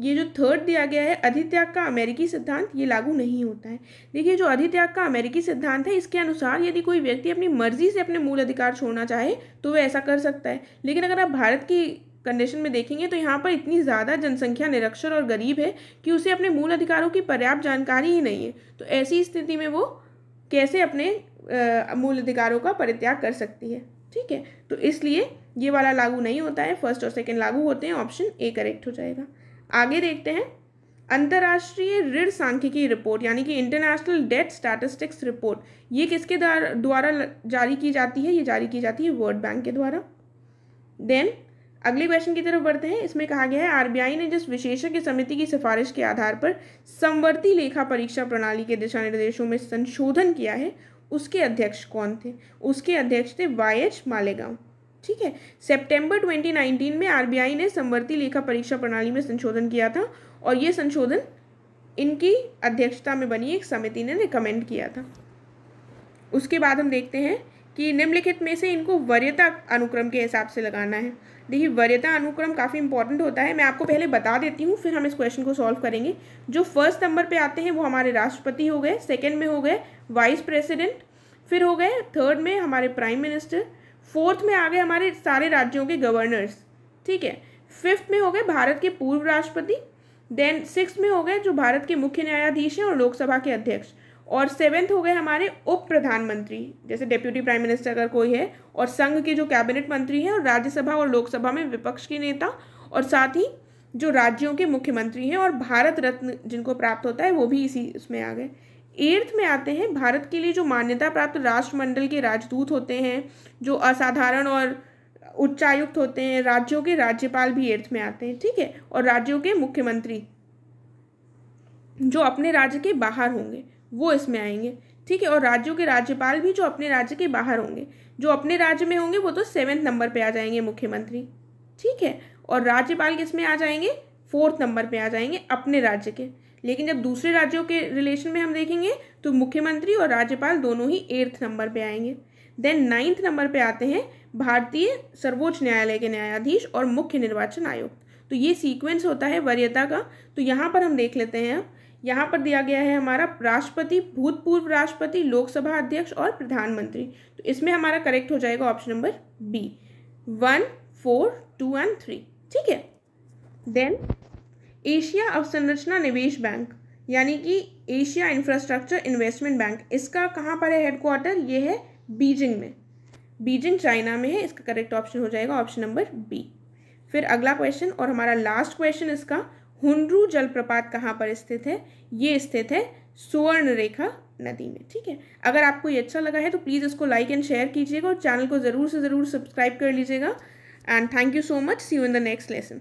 ये जो थर्ड दिया गया है अधित्याग का अमेरिकी सिद्धांत ये लागू नहीं होता है देखिए जो अधित्याग का अमेरिकी सिद्धांत है इसके अनुसार यदि कोई व्यक्ति अपनी मर्जी से अपने मूल अधिकार छोड़ना चाहे तो वह ऐसा कर सकता है लेकिन अगर आप भारत की कंडीशन में देखेंगे तो यहाँ पर इतनी ज़्यादा जनसंख्या निरक्षर और गरीब है कि उसे अपने मूल अधिकारों की पर्याप्त जानकारी ही नहीं है तो ऐसी स्थिति में वो कैसे अपने आ, मूल अधिकारों का परित्याग कर सकती है ठीक है तो इसलिए ये वाला लागू नहीं होता है फर्स्ट और सेकेंड लागू होते हैं ऑप्शन ए करेक्ट हो जाएगा आगे देखते हैं अंतर्राष्ट्रीय ऋण सांख्यिकी रिपोर्ट यानी कि इंटरनेशनल डेट स्टैटिस्टिक्स रिपोर्ट ये किसके द्वारा जारी की जाती है ये जारी की जाती है वर्ल्ड बैंक के द्वारा देन अगले क्वेश्चन की तरफ बढ़ते हैं इसमें कहा गया है आरबीआई ने जिस विशेषज्ञ समिति की सिफारिश के आधार पर संवर्ती लेखा परीक्षा प्रणाली के दिशा निर्देशों में संशोधन किया है उसके अध्यक्ष कौन थे उसके अध्यक्ष थे वाई एच मालेगांव ठीक है सितंबर 2019 में आरबीआई ने संवर्ती लेखा परीक्षा प्रणाली में संशोधन किया था और ये संशोधन इनकी अध्यक्षता में बनी एक समिति ने रिकमेंड किया था उसके बाद हम देखते हैं कि निम्नलिखित में से इनको वरीयता अनुक्रम के हिसाब से लगाना है देखिए वरीयता अनुक्रम काफ़ी इंपॉर्टेंट होता है मैं आपको पहले बता देती हूँ फिर हम इस क्वेश्चन को सॉल्व करेंगे जो फर्स्ट नंबर पे आते हैं वो हमारे राष्ट्रपति हो गए सेकेंड में हो गए वाइस प्रेसिडेंट फिर हो गए थर्ड में हमारे प्राइम मिनिस्टर फोर्थ में आ गए हमारे सारे राज्यों के गवर्नर्स ठीक है फिफ्थ में हो गए भारत के पूर्व राष्ट्रपति देन सिक्स में हो गए जो भारत के मुख्य न्यायाधीश हैं और लोकसभा के अध्यक्ष और सेवेंथ हो गए हमारे उप प्रधानमंत्री जैसे डेप्यूटी प्राइम मिनिस्टर अगर कोई है और संघ के जो कैबिनेट मंत्री हैं और राज्यसभा और लोकसभा में विपक्ष के नेता और साथ ही जो राज्यों के मुख्यमंत्री हैं और भारत रत्न जिनको प्राप्त होता है वो भी इसी उसमें आ गए एर्थ में आते हैं भारत के लिए जो मान्यता प्राप्त राष्ट्रमंडल के राजदूत होते हैं जो असाधारण और उच्चायुक्त होते हैं राज्यों के राज्यपाल भी एर्थ में आते हैं ठीक है और राज्यों के मुख्यमंत्री जो अपने राज्य के बाहर होंगे वो इसमें आएंगे ठीक है और राज्यों के राज्यपाल भी जो अपने राज्य के बाहर होंगे जो अपने राज्य में होंगे वो तो सेवन्थ नंबर पे आ जाएंगे मुख्यमंत्री ठीक है और राज्यपाल किसमें आ जाएंगे फोर्थ नंबर पे आ जाएंगे अपने राज्य के लेकिन जब दूसरे राज्यों के रिलेशन में हम देखेंगे तो मुख्यमंत्री और राज्यपाल दोनों ही एट्थ नंबर पर आएंगे देन नाइन्थ नंबर पर आते हैं भारतीय सर्वोच्च न्यायालय के न्यायाधीश और मुख्य निर्वाचन आयुक्त तो ये सीक्वेंस होता है वरीयता का तो यहाँ पर हम देख लेते हैं यहाँ पर दिया गया है हमारा राष्ट्रपति भूतपूर्व राष्ट्रपति लोकसभा अध्यक्ष और प्रधानमंत्री तो इसमें हमारा करेक्ट हो जाएगा option number B one four two and three ठीक है देन एशिया अवसंरचना निवेश बैंक यानी कि एशिया इंफ्रास्ट्रक्चर इन्वेस्टमेंट बैंक इसका कहाँ पर है हेडक्वार्टर ये है बीजिंग में बीजिंग चाइना में है इसका करेक्ट ऑप्शन हो जाएगा ऑप्शन नंबर बी फिर अगला क्वेश्चन और हमारा लास्ट क्वेश्चन इसका हुनरू जलप्रपात कहाँ पर स्थित है ये स्थित है सुवर्ण रेखा नदी में ठीक है अगर आपको ये अच्छा लगा है तो प्लीज़ इसको लाइक एंड शेयर कीजिएगा और चैनल को ज़रूर से ज़रूर सब्सक्राइब कर लीजिएगा and thank you so much see you in the next lesson